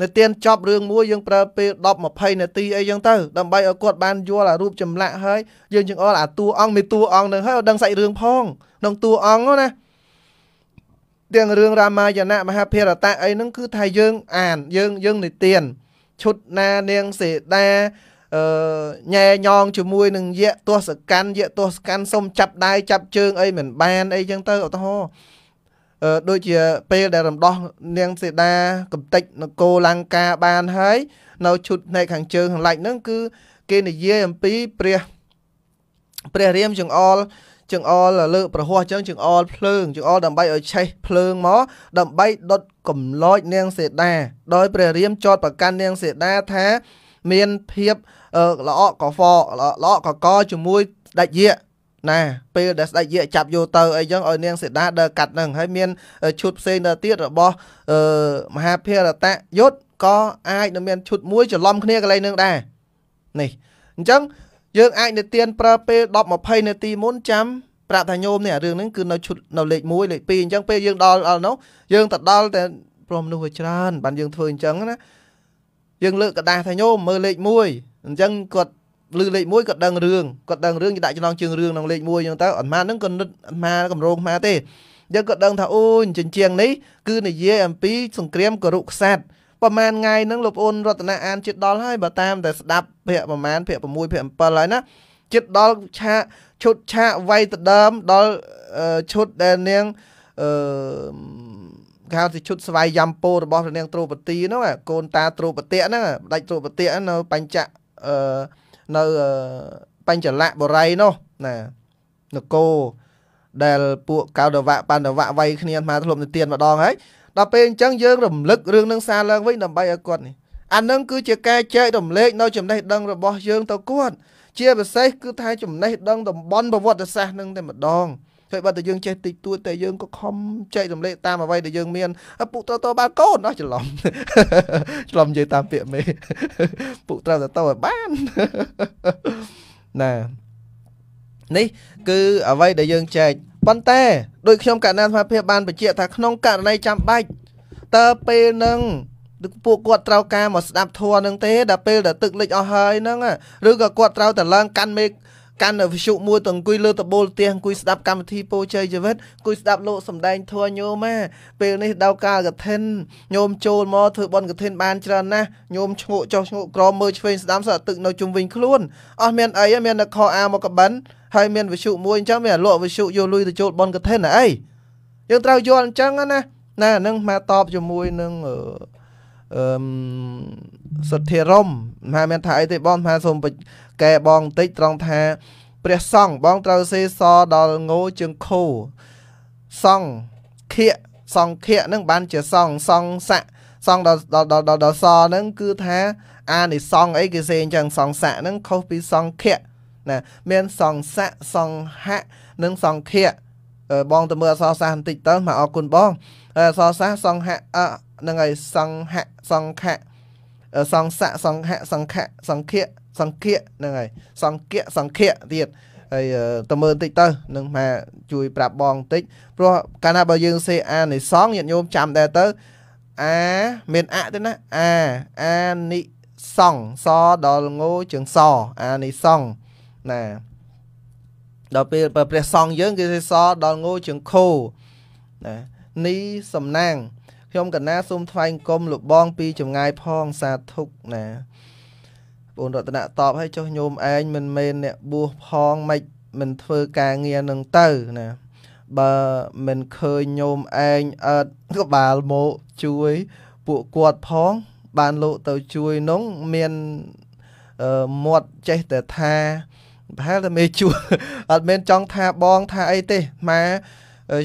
នៅទានចប់រឿងមួយយើងប្រើពេល10 20នាទីអីចឹងទៅដើម្បីឲ្យគាត់បានយល់អារូបចម្លាក់ហើយយើងចឹងអល់អាតួអង្គមេតួអង្គនឹងហើយឲ្យដឹងសាច់រឿងផងក្នុងតួអង្គណាទាំងរឿងរាមាយណៈមហាភារតៈអីហ្នឹងគឺថាយើងអានយើងយើងនិទានឈុតណានាងសេតាអឺញ៉ែញងជាមួយនឹងយៈទស្សកាន់យៈទស្សកាន់សុំចាប់ដៃចាប់ជើងអីមិនបានអីចឹងទៅឧទាហរណ៍ដូចជាពេលដែលរំដោះនាងសេដាកំតិចនគរលង្កាបានហើយ នៅឈុតផ្នែកខាងជើងខាងលិចហ្នឹងគឺ គេនិយាយអំពីព្រះព្រះរាមចង្អល់ចង្អល់លើក ប្រហោះចឹងចង្អល់ភ្លើងចង្អល់ដើម្បីឲ្យឆេះភ្លើងមកដើម្បីដុតកំឡោចនាងសេដាដោយ ព្រះរាមចោតប្រកាន់នាងសេដាថាមានភាពល្អកកល្អកកជាមួយស្ដេចយាណាពេលដែលស្ដេចយាចាប់យកទៅអីចឹងឲ្យនាងសេតាដើរកាត់នឹងហើយមានឈុតផ្សេងទៅទៀតរបស់មហាភារតៈយុទ្ធក៏អាចនឹងមានឈុតមួយច្រឡំគ្នាកន្លែងនឹងដែរនេះអញ្ចឹងយើងអាចនិទានប្រើពេល10 20នាទីមុនចាំប្រាប់ថាញោមនេះរឿងហ្នឹងគឺនៅឈុតនៅលេខ1លេខ2អញ្ចឹងពេលយើងដល់ដល់នោះយើងទៅដល់តែព្រោះមនុស្សវាច្រើនបានយើងធ្វើអញ្ចឹងណាយើងលើកกระดาษថាញោមមើលលេខ1អញ្ចឹងគាត់ឮលេខ1គាត់ដឹងរឿងគាត់ដឹងរឿងគេដាក់ចំណងជើងរឿងក្នុងលេខ1អញ្ចឹងទៅអាត្មានឹងក៏និតអាត្មាកម្រងអាត្មាទេយើងក៏ដឹងថាអូយចិញ្ចៀងនេះគឺនិយាយអំពីសង្គ្រាមករុក្ខស័ត្រប្រហែលថ្ងៃហ្នឹងលោកអូនរតនាអានចិត្តដល់ហើយបើតាមតែស្ដាប់ភាគប្រហែលភាគ6ភាគ7ហើយណាចិត្តដល់ឆាកឈុតឆាកវាយតដើមដល់ឈុតដែលនាងអឺកៅទីឈុតស្វាយយ៉ាំពោរបស់ព្រះនាងទ្រោបតិហ្នឹងកូនតាទ្រោបតិហ្នឹងបដិជ្រោបតិនៅបញ្ចៈអឺនៅបញ្ចលៈបរៃនោះណានគរដែលពួកកៅដវៈបណ្ដវៈវៃគ្នាអាធ្លាប់និទានម្ដងហើយដល់ពេលអញ្ចឹងយើងរំលឹករឿងនឹងសារឡើងវិញដើម្បីឲ្យគាត់នេះអានឹងគឺជាការចែករំលែកនៅចំណេះដឹងរបស់យើងទៅគាត់ជាពិសេសគឺថាចំណេះដឹងតំបន់ប្រវត្តិសាស្ត្រនឹងតែម្ដងតែបើតែយើងចេះតិចតួចតែយើងក៏ខំចែករំលែកតាមអ្វីដែលយើងមានពុកត្រូវតបានកូនអស់ច្រឡំច្រឡំនិយាយតាមពាក្យមេពុកត្រូវតតឲ្យបានណានេះគឺអ្វីដែលយើងចែកប៉ុន្តែដោយខ្ញុំកណ្ដាលសមាភិបបានបញ្ជាក់ថាក្នុងករណីចាំបាច់តើពេលនឹងទឹកពួកគាត់ត្រូវការមកស្ដាប់ធัวនឹងទេដល់ពេលដែលទឹកលិចអស់ហើយហ្នឹងឬក៏គាត់ត្រូវតែឡើងកាន់មេកាន់វិទ្យុមួយទៅអង្គុយលើតបូលផ្ទះអង្គុយស្ដាប់កម្មវិធីពោជ័យជីវិតអង្គុយស្ដាប់លោកសំដែងធัวញោមណាពេលនេះដៅកាលកឋិនញោមចូលមកធ្វើបន់កឋិនបានច្រើនណាស់ញោមឈ្ងក់ចុះឈ្ងក់ក្រមមើលឆ្វេងស្ដាំសោះទឹកនៅជុំវិញខ្លួនអស់មានអីមានតែខោអាមកកបិនហើយមានវិទ្យុមួយអញ្ចឹងមានលក់វិទ្យុយកលុយទៅចូលបន់កឋិនអីយើងត្រូវយល់អញ្ចឹងណាណានឹងមកតបជាមួយនឹងអឺអឺសុទ្ធារមមហាមានថាអីទេបងមហាសូមកែបងបន្តិចត្រង់ថា ព្រះសង្ឃបងត្រូវសេសដល់ងោជើងខូ សង្ឃខៈសង្ឃៈនឹងបានជាសង្ឃសង្ឃស័កសង្ឃដល់ដល់ដល់ដល់សហ្នឹងគឺថា អានិសង្ឃអីគេសេអញ្ចឹងសង្ឃស័កហ្នឹងខុសពីសង្ឃៈណាមានសង្ស័កសង្ហៈនិងសង្ឃៈបងទៅមើលអសរសាស្ត្របន្តិចតើមកអរគុណបងអសរសាស្ត្រសង្ហៈហ្នឹងហើយសង្ហៈសង្ខៈសង្ស័កសង្ហៈសង្ខៈសង្ខៈសង្ខៈហ្នឹងហើយសង្ខៈសង្ខៈទៀតហើយតើមើលបន្តិចទៅនឹងថាជួយប្រាប់បងបន្តិចព្រោះកាលណាបើយើងសេអានិសងញាតិញោមចាំដែរទៅអាមានអទេណាអាអានិសងសដល់ងូជើងស អានិសងណាដល់ពេលព្រះសង្ឃយើងគេសដល់ងូជើងខូណានីសំណាងខ្ញុំកណាសូមថ្លែងគុំលបងពីចម្ងាយផងសាធុកណាបងរតនៈតបឲ្យចុះញោមឯងមិនមែនអ្នកបួសផងមិនមិនធ្វើការងារនឹងទៅណាបើមិនឃើញញោមឯងអត់ក្បាលមកជួយពួកគាត់ផង បានលោកទៅជួយនោះមានមាត់ចេះតែថាប្រហែលតែមេជួអត់មែនចង់ថាបងថាអីទេម៉ា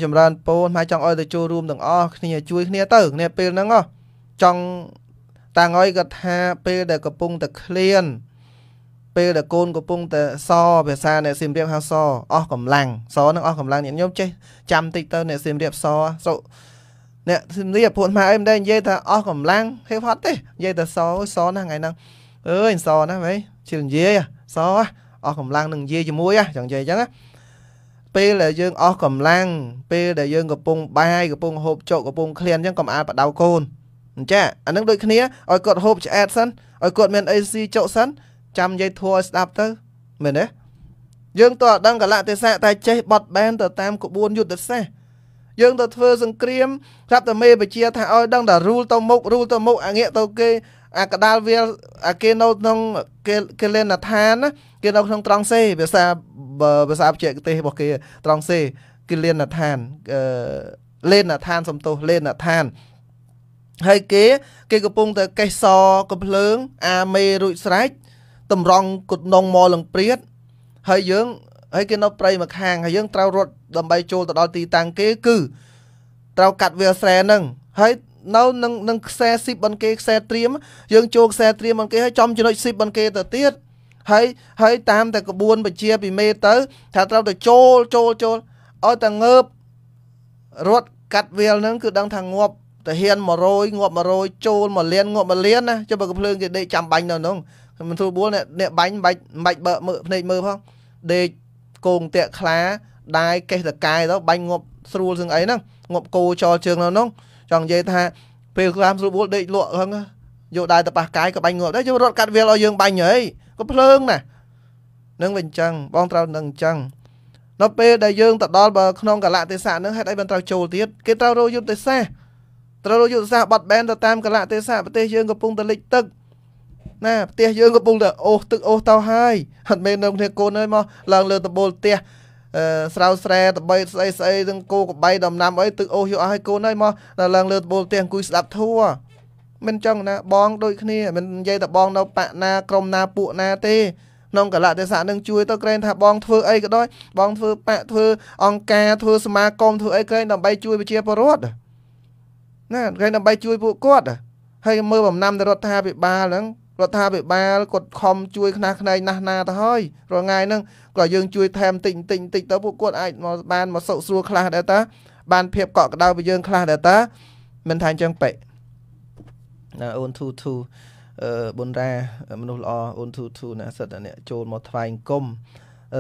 ចម្រើនពរម៉ែចង់ឲ្យទៅចូលរួមទាំងអស់គ្នាជួយគ្នាទៅគ្នាពេលហ្នឹងចង់តាំងឲ្យគាត់ថាពេលដែលកំពុងតែឃ្លានពេលដែលកូនកំពុងតែសភាសាអ្នកសៀមរាបហៅសអស់កម្លាំងសនឹងអស់កម្លាំងញាតិញោមចេះចាំតិចទៅអ្នកសៀមរាបសសុអ្នកសៀមរាបពួកម៉ែអីមិនដែរនិយាយថាអស់កម្លាំងហេវហត់ទេនិយាយតែសអូយសណាថ្ងៃហ្នឹងអើយសណាវិញជិះនិយាយសអស់កម្លាំងនឹងនិយាយជាមួយចឹងនិយាយចឹងណាពេលដែលយើង អស់កម្លាំងពេលដែលយើងកំពុងបាយកំពុងហូបចុកកំពុងឃ្លានអញ្ចឹងកុំអាលបដៅកូនអញ្ចឹងអានឹងដូចគ្នាឲ្យគាត់ហូបឆ្អែតសិនឲ្យគាត់មានអេស៊ីចុកសិនចាំនិយាយធัวឲ្យស្ដាប់ទៅមែនទេយើងតើដឹងកលៈទេសៈតែចេះបត់បែនទៅតាមក្បួនយុទ្ធសាស្ត្រយើងទៅធ្វើសង្គ្រាមប្រាប់តែមេបជាថាឲ្យដឹងតែរូលទៅមុខរូលទៅមុខអាងាកទៅគេអាកដាលវាលអាគេនៅក្នុងគេគេលេនឋានណាគេនៅក្នុងត្រង់សេភាសាភាសាបច្ចេកទេសរបស់គេ ត្រង់សេគឺលេនឋានអឺលេនឋានសំទោសលេនឋានហើយគេ គេកំពុងតែកេះសកំភ្លើងអាមេរួចស្រេចតម្រង់គុណងមកលងព្រាត ហើយយើងហើយគេនៅប្រៃមកខាងហើយយើង ត្រូវរត់ដើម្បីចូលទៅដល់ទីតាំងគេគឺ ត្រូវកាត់វាលស្រែហ្នឹងហើយនៅនឹងនឹងខ្សែស៊ីបបនគេខ្សែត្រៀមយើងចូលខ្សែត្រៀមបនគេហើយចំចំណុចស៊ីបបនគេទៅទៀតហើយហើយតាមតែក្បួនបជាពីមេទៅថាត្រូវទៅចូលចូលចូលឲ្យតែងើបរត់កាត់វាលហ្នឹងគឺដឹងថាងាប់តាហ៊ាន100ងាប់100ចូលមកលៀនងាប់មកលៀនណាចុះបើកំភ្លើងគេដេកចាំបាញ់នៅហ្នឹងមិនធូរបួលអ្នកអ្នកបាញ់បាច់បាច់បើមើលភ្នែកមើលផងដេកកងតាក់ខ្លាដាយកេះតកាយទៅបាញ់ងាប់ស្រួលស្ងអីហ្នឹងងាប់គោចោលជើងនៅហ្នឹងចង់និយាយថាពេលក្រាមស្រួលបួលដេកលក់ហ្នឹងយកដៃទៅប៉ះកាយក៏បាញ់ងាប់ដែរយករត់កាត់វាលឲ្យយើងបាញ់ហើយក៏ភ្លើងណានឹងវាអញ្ចឹងបងត្រូវនឹងអញ្ចឹងដល់ពេលដែលយើងទៅដល់បើក្នុងកលៈទេសៈនឹងហេតុអីបានត្រូវចូលទៀតគេត្រូវរយុទ្ធសាស្ត្រត្រូវរយុទ្ធសាស្ត្របាត់បែនទៅតាមកលៈទេសៈប្រទេសយើងកំពុងតែលិចទឹក ណាផ្ទះយើងកំពុងតែអូសទឹក អូសទៅហើយអត់មែននៅគ្នាកូនអើយមកឡើងលើតំបូលផ្ទះអឺស្រោស្រែតបីស្អីស្អីទាំងគោកបៃដំណាំអីទឹកអូសយកអស់ឲ្យកូនហើយមកឡើងលើតំបូលផ្ទះអង្គុយស្ដាប់ធัวមិនចង់ណាបង ដូចគ្នាមិននិយាយតែបងនៅបកណាក្រុមណាពួកណាទេក្នុងកលៈទេសៈនឹងជួយទៅក្រែងថាបងធ្វើអីក៏ដោយបងធ្វើបកធ្វើអង្គការធ្វើសមាគមធ្វើអីក្រែងដើម្បីជួយប្រជាពលរដ្ឋណាក្រែងដើម្បីជួយពួកគាត់ហើយមើលបំណាំទៅរដ្ឋាភិបាលហ្នឹងរដ្ឋាភិបាលគាត់ខំជួយ ខ្នះខ្នែងណាស់ណាទៅហើយរងាយហ្នឹងក៏យើងជួយថែមតិចតិចតិចទៅពួកគាត់អាចមកបានមកសុខស្រួលខ្លះដែរតាបានភាពកក់ក្ដៅពីយើងខ្លះដែរតា មិនថាអញ្ចឹងប៉ិអូនធូធូអឺបុនរា មនុស្សល្អអូនធូធូណាសិតអ្នកចូលមកថ្វាយអង្គម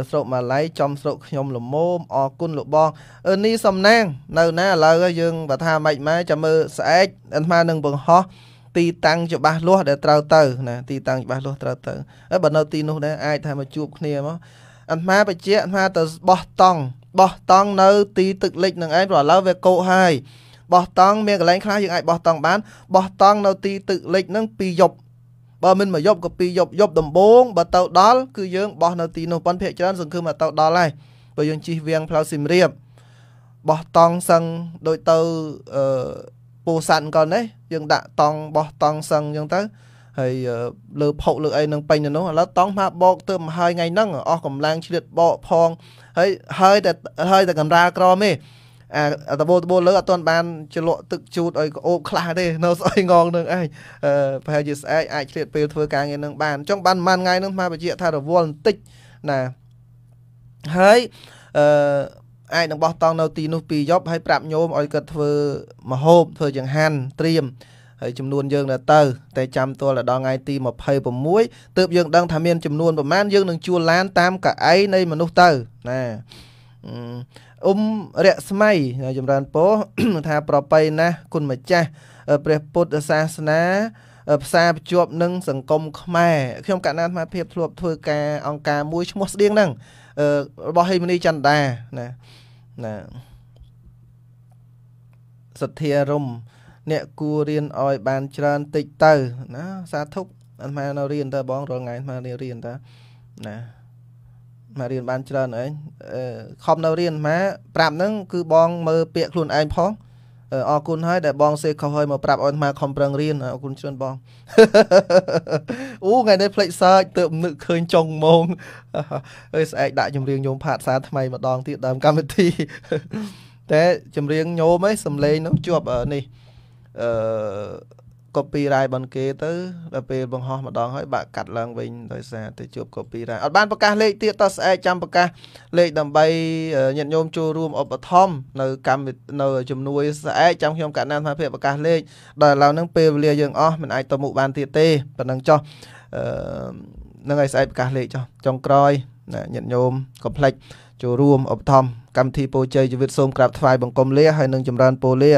ស្រុកម៉ាឡៃចំស្រុកខ្ញុំលមមអរគុណលោកបងអឺនេះសំណាង នៅ ណាឥឡូវយើងបើថាម៉េចម៉ែចាំមើលស្អែកអាត្មានឹងបង្ហោះទីតាំងច្បាស់លាស់ដែលត្រូវទៅណាទីតាំងច្បាស់លាស់ត្រូវទៅហើយបើនៅទីនោះដែរអាចថាមកជួបគ្នាមកអាត្មាបច្ចៈអាត្មាទៅបោះតង់បោះតង់នៅទីទឹកលិចនឹងឯងព្រោះឥឡូវវាកោកហើយបោះតង់មានកន្លែងខ្លះយើងអាចបោះតង់បានបោះតង់នៅទីទឹកលិចហ្នឹងពីយប់បើមិនមកយប់ក៏ពីយប់យប់ដំបូងបើទៅដល់គឺយើងបោះនៅទីនោះប៉ុនភាកច្រើនសង្ឃឹមថាទៅដល់ហើយបើយើងជិះវៀងផ្លូវស៊ីមរៀបបោះតង់សឹងដូចទៅអឺពោសាត់ក៏នេះយើងដាក់តង់បោះតង់សឹងអញ្ចឹងទៅហើយលើផុកលើអីនឹងពេញទៅនោះឥឡូវតង់មកបោកទៅមកហើយថ្ងៃហ្នឹងអស់កម្លាំងឆ្លៀតបោកផងហើយហើយតែហើយតែកំរាលក្រមទេអាតបោតបោលើអត់ទាន់បានជ្រលក់ទឹកជូតឲ្យក្អូបខ្លះទេ នៅស្អុយងងនឹងឯងប្រហែលជាស្អែកអាចឆ្លៀតពេលធ្វើការងារនឹងបានចង់បានប៉ុន្មានថ្ងៃនឹងស្មាបញ្ជាក់ថារវល់បន្តិចណាហើយអឺអាចនឹងបោះតង់នៅទីនោះពីយប់ហើយប្រាប់ញោមឲ្យគាត់ធ្វើមហូបធ្វើចង្ហាន់ត្រៀមហើយចំនួនយើងនៅទៅ តែចាំទាល់ដល់ថ្ងៃទី26ទើបយើងដឹងថាមានចំនួនប្រមាណយើងនឹងជួលឡានតាមកៅអីនៃមនុស្សទៅណាអ៊ុំរស្មីចម្រើនពរថាប្របីណាស់គុណម្ចាស់ព្រះពុទ្ធសាសនាផ្សារភ្ជាប់នឹងសង្គមខ្មែរខ្ញុំកណ្ណាអាភិបធ្លាប់ធ្វើការអង្គការមួយឈ្មោះស្តៀងហ្នឹងរបស់ហេមនីចន្ទដាណាណាសទ្ធារមអ្នកគួររៀនឲ្យ បានច្រើនតិចទៅណា សាធុអាត្មានៅរៀនតើបងរាល់ថ្ងៃអាត្មារៀនតើណាមករៀនបានច្រើនហើយខំនៅរៀនម៉ាប្រាប់ហ្នឹងគឺបងមើលពាក្យខ្លួនឯងផងអរគុណហើយដែលបង សេខុសហើយមកប្រាប់អនអាខំប្រឹងរៀនអរគុណច្រើនបងអូថ្ងៃនេះផ្លេចសើចទើបនឹកឃើញចុងម៉ោងអើយស្អែកដាក់ចម្រៀងញោមផាតសាថ្មីម្ដងទៀតដើមកម្មវិធីតែចម្រៀងញោមឯងសំឡេងនោះជាប់នេះអឺ copyright របស់គេ ទៅដល់ពេលបង្ហោះម្ដងហើយបាក់កាត់ឡើងវិញដោយសារតែជួប copyright អត់បានប្រកាសលេខទៀតតោះស្អែកចាំប្រកាសលេខដើម្បីញាតិញោមចូលរួមឧបត្ថម្ភនៅ កម្មនៅ ជំនួយស្អែកចាំខ្ញុំកណ្ណានថាភាពប្រកាសលេខដល់ឡៅនឹងពេលវេលាយើងអស់មិនអាចទៅមុខបានទៀតទេប៉ណ្ណឹងចុះអឺនឹងឲ្យស្អែកប្រកាសលេខចុះចុងក្រោយណាញាតិញោមកុំភ្លេចចូលរួមឧបត្ថម្ភកម្មវិធីពោជ័យជីវិតសូមក្រាបថ្វាយបង្គំលាហើយនឹងចម្រើនពោលា